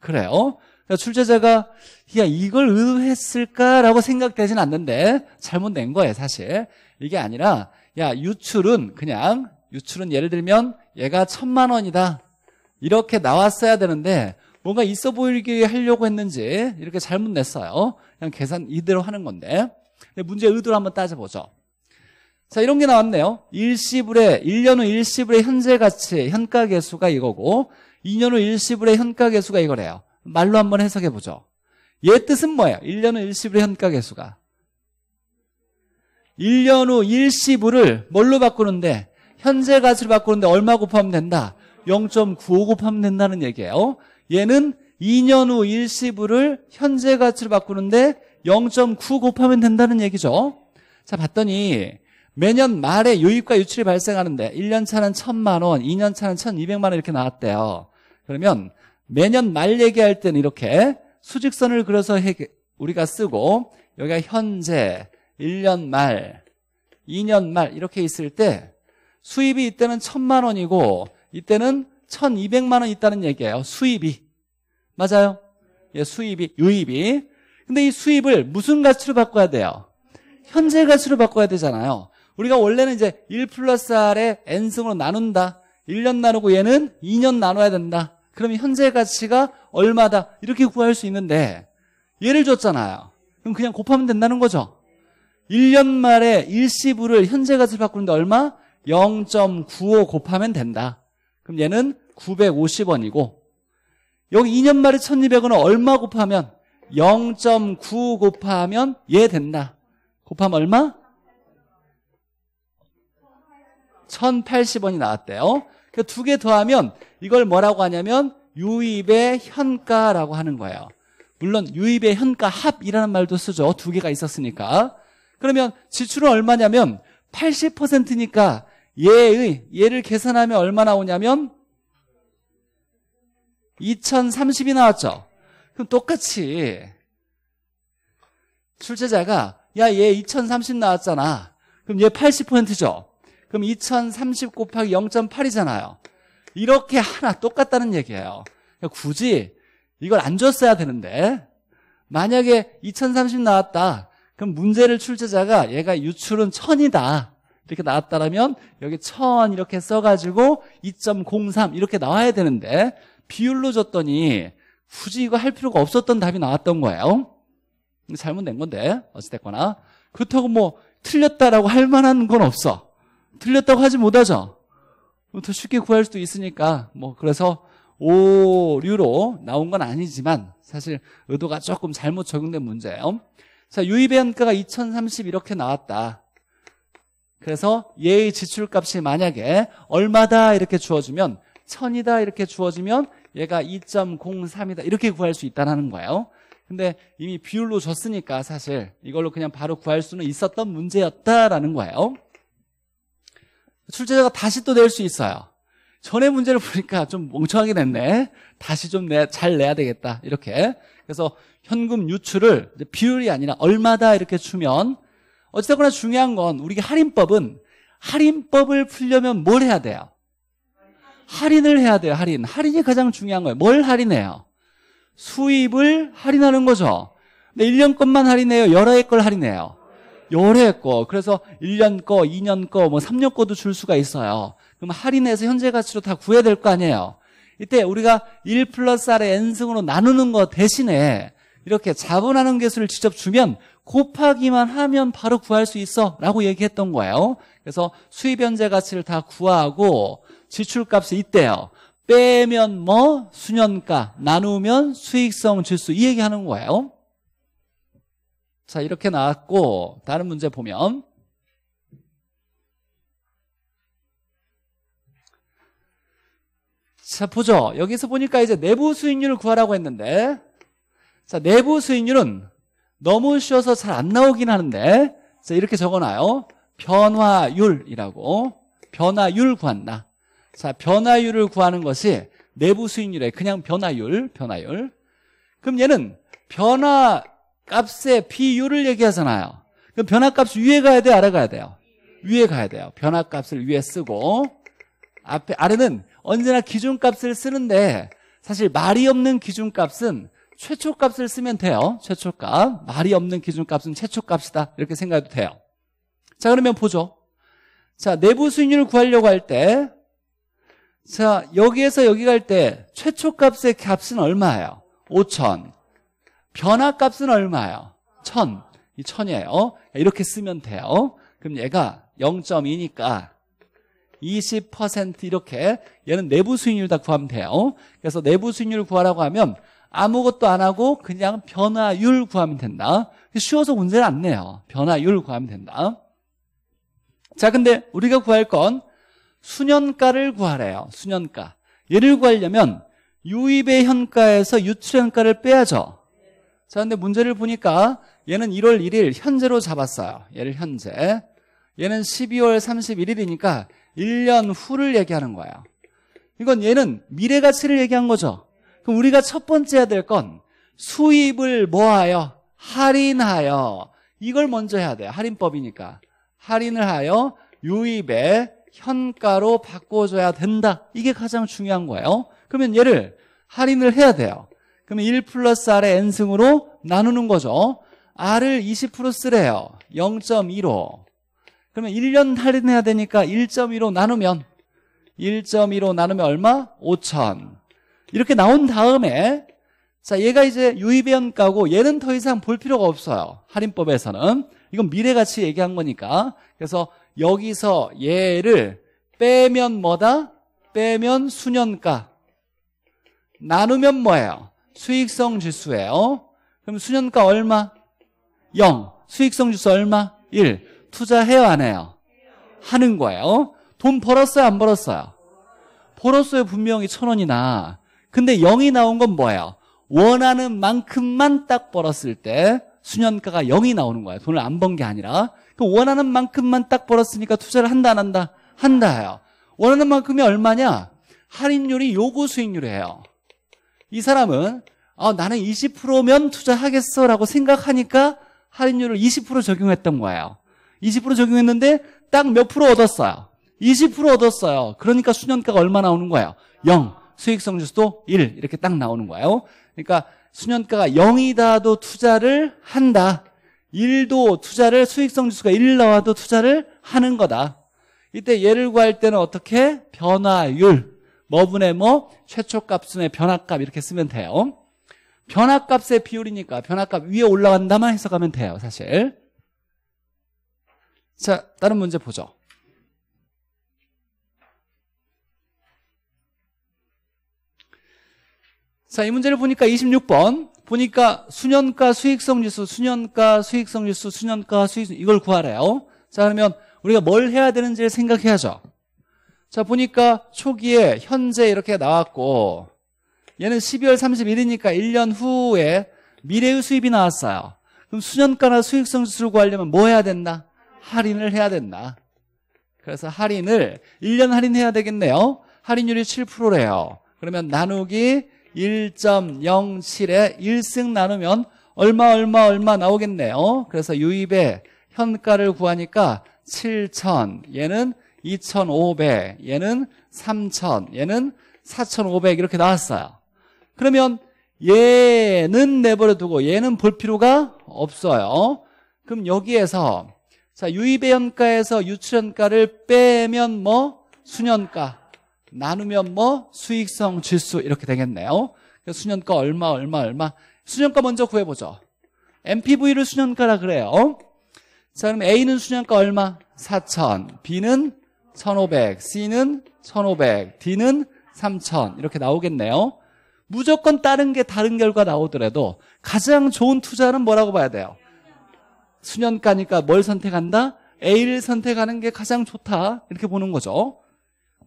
그래요. 그러니까 출제자가 야 이걸 의도했을까라고 생각되진 않는데 잘못낸 거예요 사실 이게 아니라 야 유출은 그냥 유출은 예를 들면 얘가 천만 원이다 이렇게 나왔어야 되는데 뭔가 있어 보이게 하려고 했는지 이렇게 잘못 냈어요 그냥 계산 이대로 하는 건데 문제 의도를 한번 따져보죠 자 이런 게 나왔네요 일시불에 1년 후 일시불의 현재 가치 현가 계수가 이거고 2년 후 일시불의 현가 계수가 이거래요 말로 한번 해석해 보죠. 얘 뜻은 뭐예요? 1년 후일시부를 현가 계수가. 1년 후일시부를 뭘로 바꾸는데 현재 가치를 바꾸는데 얼마 곱하면 된다? 0.95 곱하면 된다는 얘기예요. 얘는 2년 후일시부를 현재 가치로 바꾸는데 0.9 곱하면 된다는 얘기죠. 자, 봤더니 매년 말에 유입과 유출이 발생하는데 1년 차는 1000만 원, 2년 차는 1200만 원 이렇게 나왔대요. 그러면 매년 말 얘기할 때는 이렇게 수직선을 그려서 우리가 쓰고 여기가 현재, 1년 말, 2년 말 이렇게 있을 때 수입이 이때는 천만 원이고 이때는 1200만 원 있다는 얘기예요. 수입이. 맞아요? 예, 수입이, 유입이. 근데 이 수입을 무슨 가치로 바꿔야 돼요? 현재 가치로 바꿔야 되잖아요. 우리가 원래는 이제 1 플러스 R에 N승으로 나눈다. 1년 나누고 얘는 2년 나눠야 된다. 그러면 현재 가치가 얼마다 이렇게 구할 수 있는데 예를 줬잖아요. 그럼 그냥 곱하면 된다는 거죠. 1년 말에 일시불을 현재 가치를 바꾸는데 얼마? 0.95 곱하면 된다. 그럼 얘는 950원이고 여기 2년 말에 1200원은 얼마 곱하면 0.9 곱하면 얘 된다. 곱하면 얼마? 1080원이 나왔대요. 그러니까 두개 더하면 이걸 뭐라고 하냐면 유입의 현가라고 하는 거예요. 물론 유입의 현가 합이라는 말도 쓰죠. 두 개가 있었으니까. 그러면 지출은 얼마냐면 80%니까 얘의 얘를 계산하면 얼마 나오냐면 2030이 나왔죠. 그럼 똑같이 출제자가 야 얘 2030 나왔잖아. 그럼 얘 80%죠. 그럼 2030 곱하기 0.8이잖아요. 이렇게 하나 똑같다는 얘기예요. 그러니까 굳이 이걸 안 줬어야 되는데 만약에 2030 나왔다. 그럼 문제를 출제자가 얘가 유출은 1 0 0 0이다 이렇게 나왔다라면 여기 1000 이렇게 써가지고 2.03 이렇게 나와야 되는데 비율로 줬더니 굳이 이거 할 필요가 없었던 답이 나왔던 거예요. 잘못된 건데 어찌됐거나 그렇다고 뭐 틀렸다라고 할 만한 건 없어. 틀렸다고 하지 못하죠. 더 쉽게 구할 수도 있으니까 뭐 그래서 오류로 나온 건 아니지만 사실 의도가 조금 잘못 적용된 문제예요. 자, 유입의 한가가 2030 이렇게 나왔다. 그래서 예의 지출값이 만약에 얼마다 이렇게 주어지면 1 0 0 0이다 이렇게 주어지면 얘가 2.03이다 이렇게 구할 수 있다는 거예요. 근데 이미 비율로 줬으니까 사실 이걸로 그냥 바로 구할 수는 있었던 문제였다라는 거예요. 출제자가 다시 또 낼 수 있어요. 전에 문제를 보니까 좀 멍청하게 냈네. 다시 좀 잘 내야 되겠다. 이렇게. 그래서 현금 유출을 비율이 아니라 얼마다 이렇게 주면 어쨌거나 중요한 건 우리 할인법은 할인법을 풀려면 뭘 해야 돼요? 할인을 해야 돼요. 할인. 할인이 가장 중요한 거예요. 뭘 할인해요? 수입을 할인하는 거죠. 근데 1년 것만 할인해요. 여러 해걸 할인해요. 열회 거, 그래서 1년 거, 2년 거, 뭐 3년 거도 줄 수가 있어요. 그럼 할인해서 현재 가치로 다 구해야 될 거 아니에요. 이때 우리가 1 플러스 R의 N승으로 나누는 거 대신에 이렇게 자본하는 개수를 직접 주면 곱하기만 하면 바로 구할 수 있어 라고 얘기했던 거예요. 그래서 수입 현재 가치를 다 구하고 지출값이 있대요. 빼면 뭐 수년가 나누면 수익성 지수 이 얘기하는 거예요. 자 이렇게 나왔고 다른 문제 보면 자 보죠 여기서 보니까 이제 내부 수익률을 구하라고 했는데 자 내부 수익률은 너무 쉬워서 잘 안 나오긴 하는데 자 이렇게 적어놔요 변화율이라고 변화율 구한다 자 변화율을 구하는 것이 내부 수익률에 그냥 변화율 변화율 그럼 얘는 변화 값의 비율을 얘기하잖아요. 그럼 변화값 위에 가야 돼요? 아래 가야 돼요? 위에 가야 돼요. 변화값을 위에 쓰고 앞에 아래는 언제나 기준값을 쓰는데 사실 말이 없는 기준값은 최초값을 쓰면 돼요. 최초값. 말이 없는 기준값은 최초값이다. 이렇게 생각해도 돼요. 자 그러면 보죠. 자 내부 수익률을 구하려고 할 때 자 여기에서 여기 갈 때 최초값의 값은 얼마예요? 5천. 변화값은 얼마예요? 천. 이 천이에요. 어? 이렇게 쓰면 돼요. 그럼 얘가 0.2니까 20% 이렇게 얘는 내부 수익률 다 구하면 돼요. 그래서 내부 수익률 구하라고 하면 아무것도 안 하고 그냥 변화율 구하면 된다. 쉬워서 문제는 안 내요. 변화율 구하면 된다. 자, 근데 우리가 구할 건 수년가를 구하래요. 수년가. 얘를 구하려면 유입의 현가에서 유출 현가를 빼야죠. 자, 근데 문제를 보니까 얘는 1월 1일 현재로 잡았어요. 얘를 현재. 얘는 12월 31일이니까 1년 후를 얘기하는 거예요. 이건 얘는 미래 가치를 얘기한 거죠. 그럼 우리가 첫 번째 해야 될 건 수입을 뭐하여? 할인하여. 이걸 먼저 해야 돼요. 할인법이니까. 할인을 하여 유입의 현가로 바꿔줘야 된다. 이게 가장 중요한 거예요. 그러면 얘를 할인을 해야 돼요. 그럼 1 플러스 R의 N승으로 나누는 거죠. R을 20% 쓰래요. 0.15. 그러면 1년 할인해야 되니까 1.15 나누면 1.15 나누면 얼마? 5천. 이렇게 나온 다음에 자 얘가 이제 유의변가고 입 얘는 더 이상 볼 필요가 없어요. 할인법에서는. 이건 미래같이 얘기한 거니까. 그래서 여기서 얘를 빼면 뭐다? 빼면 수년가. 나누면 뭐예요? 수익성 지수예요. 그럼 수년가 얼마? 0. 수익성 지수 얼마? 1. 투자해요, 안 해요? 하는 거예요. 돈 벌었어요, 안 벌었어요? 벌었어요, 분명히 천 원이나. 근데 0이 나온 건 뭐예요? 원하는 만큼만 딱 벌었을 때 수년가가 0이 나오는 거예요. 돈을 안 번 게 아니라. 그 원하는 만큼만 딱 벌었으니까 투자를 한다, 안 한다? 한다 해요. 원하는 만큼이 얼마냐? 할인율이 요구 수익률이에요. 이 사람은 아, 나는 20%면 투자하겠어라고 생각하니까 할인율을 20% 적용했던 거예요. 20% 적용했는데 딱 몇 프로 얻었어요. 20% 얻었어요. 그러니까 수년가가 얼마 나오는 거예요? 0. 수익성 지수도 1 이렇게 딱 나오는 거예요. 그러니까 수년가가 0이다도 투자를 한다. 1도 투자를 수익성 지수가 1 나와도 투자를 하는 거다. 이때 예를 구할 때는 어떻게? 변화율 뭐분의 뭐 최초값분의 변화값 이렇게 쓰면 돼요 변화값의 비율이니까 변화값 위에 올라간다만 해석하면 돼요 사실 자 다른 문제 보죠 자, 이 문제를 보니까 26번. 보니까 수년가 수익성 지수, 수년가 수익성 지수, 수년가 수익성 이걸 구하래요. 자, 그러면 우리가 뭘 해야 되는지를 생각해야죠. 자 보니까 초기에 현재 이렇게 나왔고 얘는 12월 31일이니까 1년 후에 미래의 수입이 나왔어요. 그럼 수년가나 수익성 지수를 구하려면 뭐 해야 된다? 할인을 해야 된다. 그래서 할인을 1년 할인해야 되겠네요. 할인율이 7%래요. 그러면 나누기 1.07에 1승 나누면 얼마 얼마 얼마 나오겠네요. 그래서 유입에 현가를 구하니까 7천 얘는 2,500, 얘는 3,000, 얘는 4,500 이렇게 나왔어요. 그러면 얘는 내버려 두고 얘는 볼 필요가 없어요. 그럼 여기에서 자 유입의연가에서 유출연가를 빼면 뭐수년가 나누면 뭐 수익성 지수 이렇게 되겠네요. 수년가 얼마 얼마 얼마 수년가 먼저 구해보죠. MPV를 수년가라 그래요. 자 그럼 A는 수년가 얼마? 4천, B는 1500, C는 1500, D는 3000 이렇게 나오겠네요. 무조건 다른 게 다른 결과 나오더라도 가장 좋은 투자는 뭐라고 봐야 돼요? 수년가니까 뭘 선택한다? A를 선택하는 게 가장 좋다 이렇게 보는 거죠.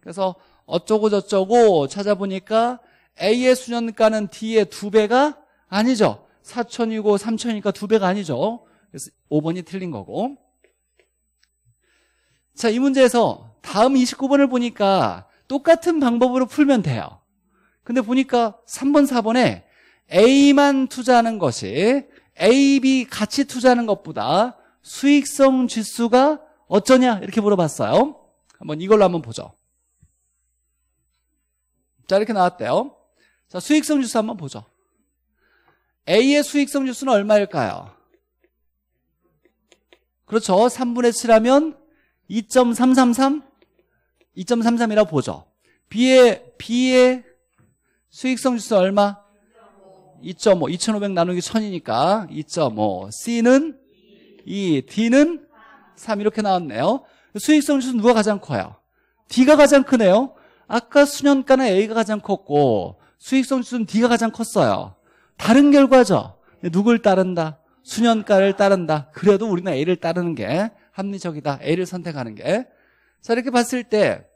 그래서 어쩌고 저쩌고 찾아보니까 A의 수년가는 D의 두배가 아니죠. 4천이고 3천이니까 두배가 아니죠. 그래서 5번이 틀린 거고. 자, 이 문제에서 다음 29번을 보니까 똑같은 방법으로 풀면 돼요. 근데 보니까 3번, 4번에 A만 투자하는 것이 A, B 같이 투자하는 것보다 수익성 지수가 어쩌냐 이렇게 물어봤어요. 한번 이걸로 한번 보죠. 자 이렇게 나왔대요. 자 수익성 지수 한번 보죠. A의 수익성 지수는 얼마일까요? 그렇죠. 3분의 7하면 2.333 2.33이라고 보죠. B의, B의 수익성 지수 얼마? 2.5. 2,500 나누기 1000이니까 2.5. C는 2, D는 3 이렇게 나왔네요. 수익성 지수 는 누가 가장 커요? D가 가장 크네요. 아까 수년간는 A가 가장 컸고 수익성 지수는 D가 가장 컸어요. 다른 결과죠. 누굴 따른다? 수년가를 따른다. 그래도 우리는 A를 따르는 게 합리적이다. A를 선택하는 게. 자, 이렇게 봤을 때,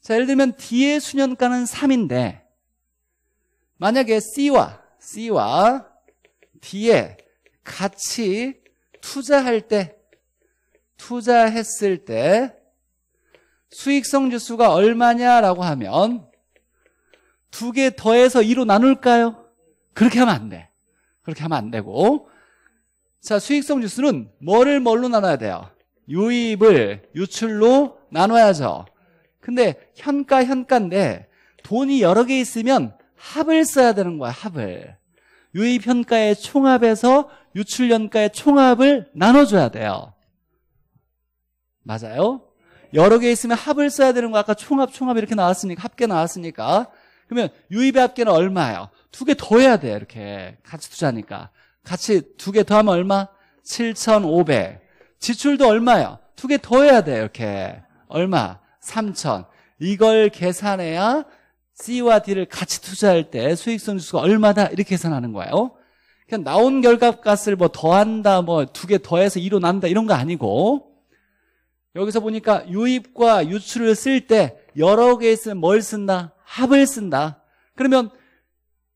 자, 예를 들면 D의 수년가는 3인데, 만약에 C와, C와 D에 같이 투자할 때, 투자했을 때, 수익성 지수가 얼마냐라고 하면, 두 개 더해서 2로 나눌까요? 그렇게 하면 안 돼. 그렇게 하면 안 되고, 자, 수익성 지수는 뭐를 뭘로 나눠야 돼요? 유입을 유출로 나눠야죠. 근데 현가 현가인데 돈이 여러 개 있으면 합을 써야 되는 거야, 합을. 유입 현가의 총합에서 유출 현가의 총합을 나눠줘야 돼요. 맞아요? 여러 개 있으면 합을 써야 되는 거 아까 총합 총합 이렇게 나왔으니까 합계 나왔으니까 그러면 유입의 합계는 얼마예요? 두 개 더 해야 돼 이렇게 같이 투자니까 같이 두 개 더 하면 얼마? 7,500 지출도 얼마예요? 두 개 더 해야 돼 이렇게 얼마? 3천. 이걸 계산해야 C와 D를 같이 투자할 때 수익성 지수가 얼마다 이렇게 계산하는 거예요. 그냥 나온 결과값을 뭐 더한다, 뭐 두 개 더해서 2로 난다 이런 거 아니고 여기서 보니까 유입과 유출을 쓸 때 여러 개 있으면 뭘 쓴다? 합을 쓴다. 그러면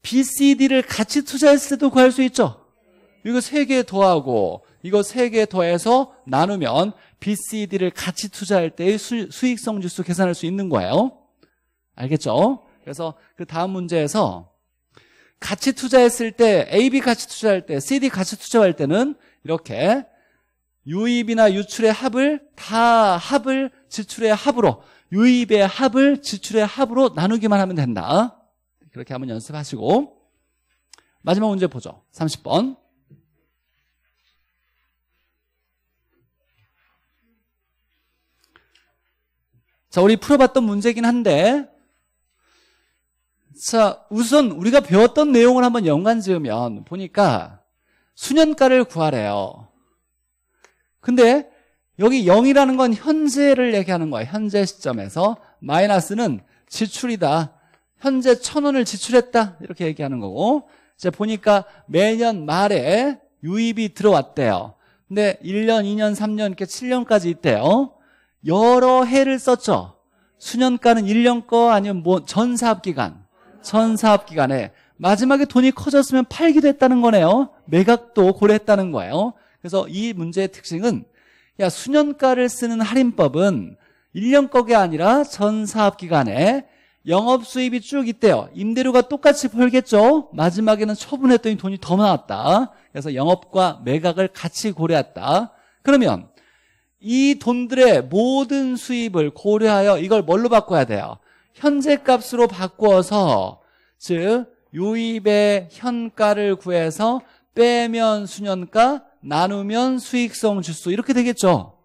BCD를 같이 투자했을 때도 구할 수 있죠. 이거 3개 더하고 이거 3개 더해서 나누면 BCD를 같이 투자할 때의 수, 익성 지수 계산할 수 있는 거예요. 알겠죠? 그래서 그 다음 문제에서 같이 투자했을 때 AB 같이 투자할 때 CD 같이 투자할 때는 이렇게 유입이나 유출의 합을 다 합을 지출의 합으로 유입의 합을 지출의 합으로 나누기만 하면 된다. 그렇게 한번 연습하시고 마지막 문제 보죠. 30번. 자, 우리 풀어봤던 문제긴 한데, 자, 우선 우리가 배웠던 내용을 한번 연관 지으면 보니까 수년가를 구하래요. 근데 여기 0이라는 건 현재를 얘기하는 거야. 현재 시점에서. 마이너스는 지출이다. 현재 천 원을 지출했다. 이렇게 얘기하는 거고. 이제 보니까 매년 말에 유입이 들어왔대요. 근데 1년, 2년, 3년, 이렇게 7년까지 있대요. 여러 해를 썼죠. 수년가는 1년 거 아니면 뭐 전 사업기간, 전 사업기간에 마지막에 돈이 커졌으면 팔기도 했다는 거네요. 매각도 고려했다는 거예요. 그래서 이 문제의 특징은 야 수년가를 쓰는 할인법은 1년 거가 아니라 전 사업기간에 영업 수입이 쭉 있대요. 임대료가 똑같이 벌겠죠. 마지막에는 처분했더니 돈이 더 나왔다. 그래서 영업과 매각을 같이 고려했다. 그러면 이 돈들의 모든 수입을 고려하여 이걸 뭘로 바꿔야 돼요? 현재 값으로 바꾸어서 즉 유입의 현가를 구해서 빼면 수년가 나누면 수익성 주수 이렇게 되겠죠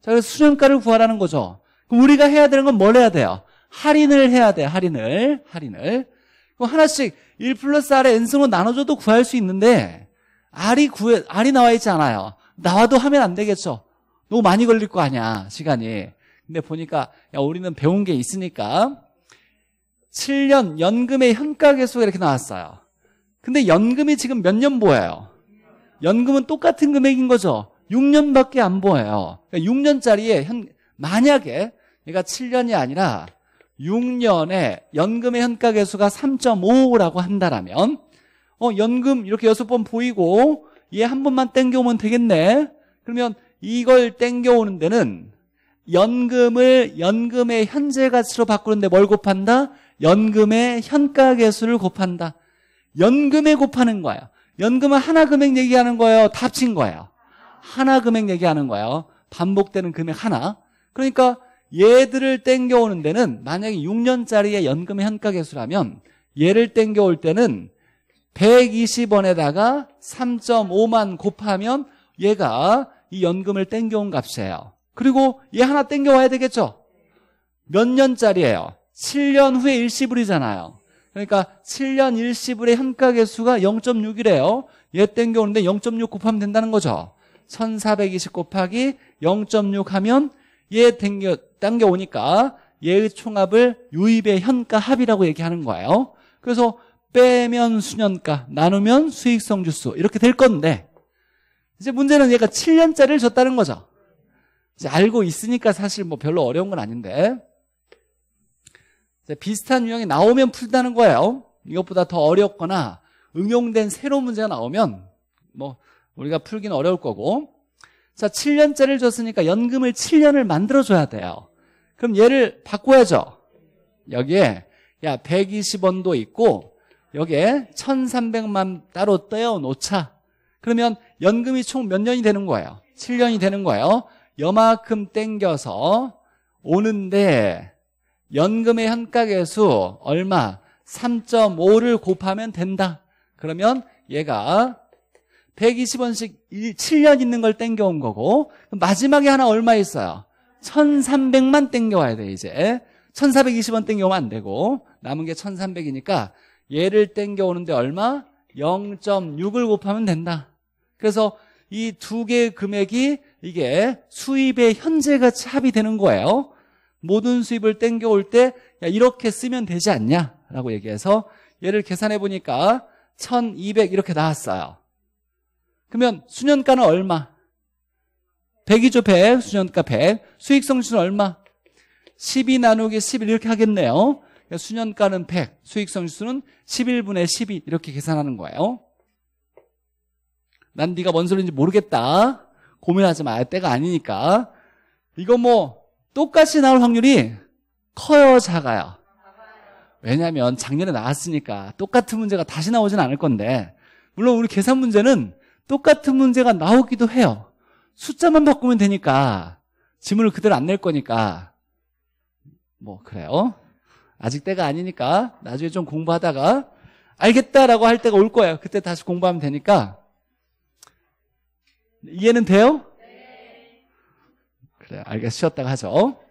자 그래서 수년가를 구하라는 거죠 그럼 우리가 해야 되는 건 뭘 해야 돼요? 할인을 해야 돼 할인을 할인을 그럼 하나씩 1 플러스 R의 N승으로 나눠줘도 구할 수 있는데 R이 구해, R이 나와 있지 않아요 나와도 하면 안 되겠죠 너무 많이 걸릴 거 아니야 시간이 근데 보니까 야, 우리는 배운 게 있으니까 7년 연금의 현가계수가 이렇게 나왔어요 근데 연금이 지금 몇 년 보여요 연금은 똑같은 금액인 거죠 6년밖에 안 보여요 그러니까 6년짜리에 현, 만약에 얘가 7년이 아니라 6년에 연금의 현가계수가 3.5라고 한다라면 어 연금 이렇게 6번 보이고 얘 한 번만 땡겨오면 되겠네 그러면 이걸 땡겨오는 데는 연금을 연금의 현재 가치로 바꾸는데 뭘 곱한다? 연금의 현가계수를 곱한다. 연금에 곱하는 거예요. 연금은 하나 금액 얘기하는 거예요. 탑친 거예요. 하나 금액 얘기하는 거예요. 반복되는 금액 하나. 그러니까 얘들을 땡겨오는 데는 만약에 6년짜리의 연금의 현가계수라면 얘를 땡겨올 때는 120원에다가 3.5만 곱하면 얘가 이 연금을 땡겨온 값이에요. 그리고 얘 하나 땡겨와야 되겠죠? 몇 년짜리예요? 7년 후에 일시불이잖아요. 그러니까 7년 일시불의 현가계수가 0.6이래요. 얘 땡겨오는데 0.6 곱하면 된다는 거죠. 1420 곱하기 0.6 하면 얘 땡겨, 당겨오니까 얘의 총합을 유입의 현가합이라고 얘기하는 거예요. 그래서 빼면 수년가, 나누면 수익성 주수 이렇게 될 건데 이제 문제는 얘가 7년짜리를 줬다는 거죠. 이제 알고 있으니까 사실 뭐 별로 어려운 건 아닌데. 비슷한 유형이 나오면 풀다는 거예요. 이것보다 더 어렵거나 응용된 새로운 문제가 나오면 뭐 우리가 풀기는 어려울 거고. 자, 7년짜리를 줬으니까 연금을 7년을 만들어줘야 돼요. 그럼 얘를 바꿔야죠. 여기에 야 120원도 있고 여기에 1300만 따로 떼어 놓자. 그러면 연금이 총 몇 년이 되는 거예요? 7년이 되는 거예요. 여만큼 땡겨서 오는데 연금의 현가계수 얼마? 3.5를 곱하면 된다. 그러면 얘가 120원씩 7년 있는 걸 땡겨온 거고 마지막에 하나 얼마 있어요? 1300만 땡겨와야 돼 이제 1420원 땡겨오면 안 되고 남은 게 1300이니까 얘를 땡겨오는데 얼마? 0.6을 곱하면 된다 그래서 이 두 개의 금액이 이게 수입의 현재가치 합이되는 거예요. 모든 수입을 땡겨올 때 야, 이렇게 쓰면 되지 않냐라고 얘기해서 얘를 계산해 보니까 1200 이렇게 나왔어요. 그러면 수년가는 얼마? 100이죠 100 수년가 100 수익성수는 얼마? 12 나누기 11 이렇게 하겠네요 그러니까 수년가는 100 수익성수는 11분의 12 이렇게 계산하는 거예요 난 네가 뭔 소리인지 모르겠다. 고민하지 마. 때가 아니니까. 이거 뭐 똑같이 나올 확률이 커요, 작아요? 왜냐하면 작년에 나왔으니까 똑같은 문제가 다시 나오진 않을 건데 물론 우리 계산 문제는 똑같은 문제가 나오기도 해요. 숫자만 바꾸면 되니까 지문을 그대로 안 낼 거니까 뭐 그래요. 아직 때가 아니니까 나중에 좀 공부하다가 알겠다라고 할 때가 올 거예요. 그때 다시 공부하면 되니까 이해는 돼요? 그래 알겠어. 쉬었다가 하죠.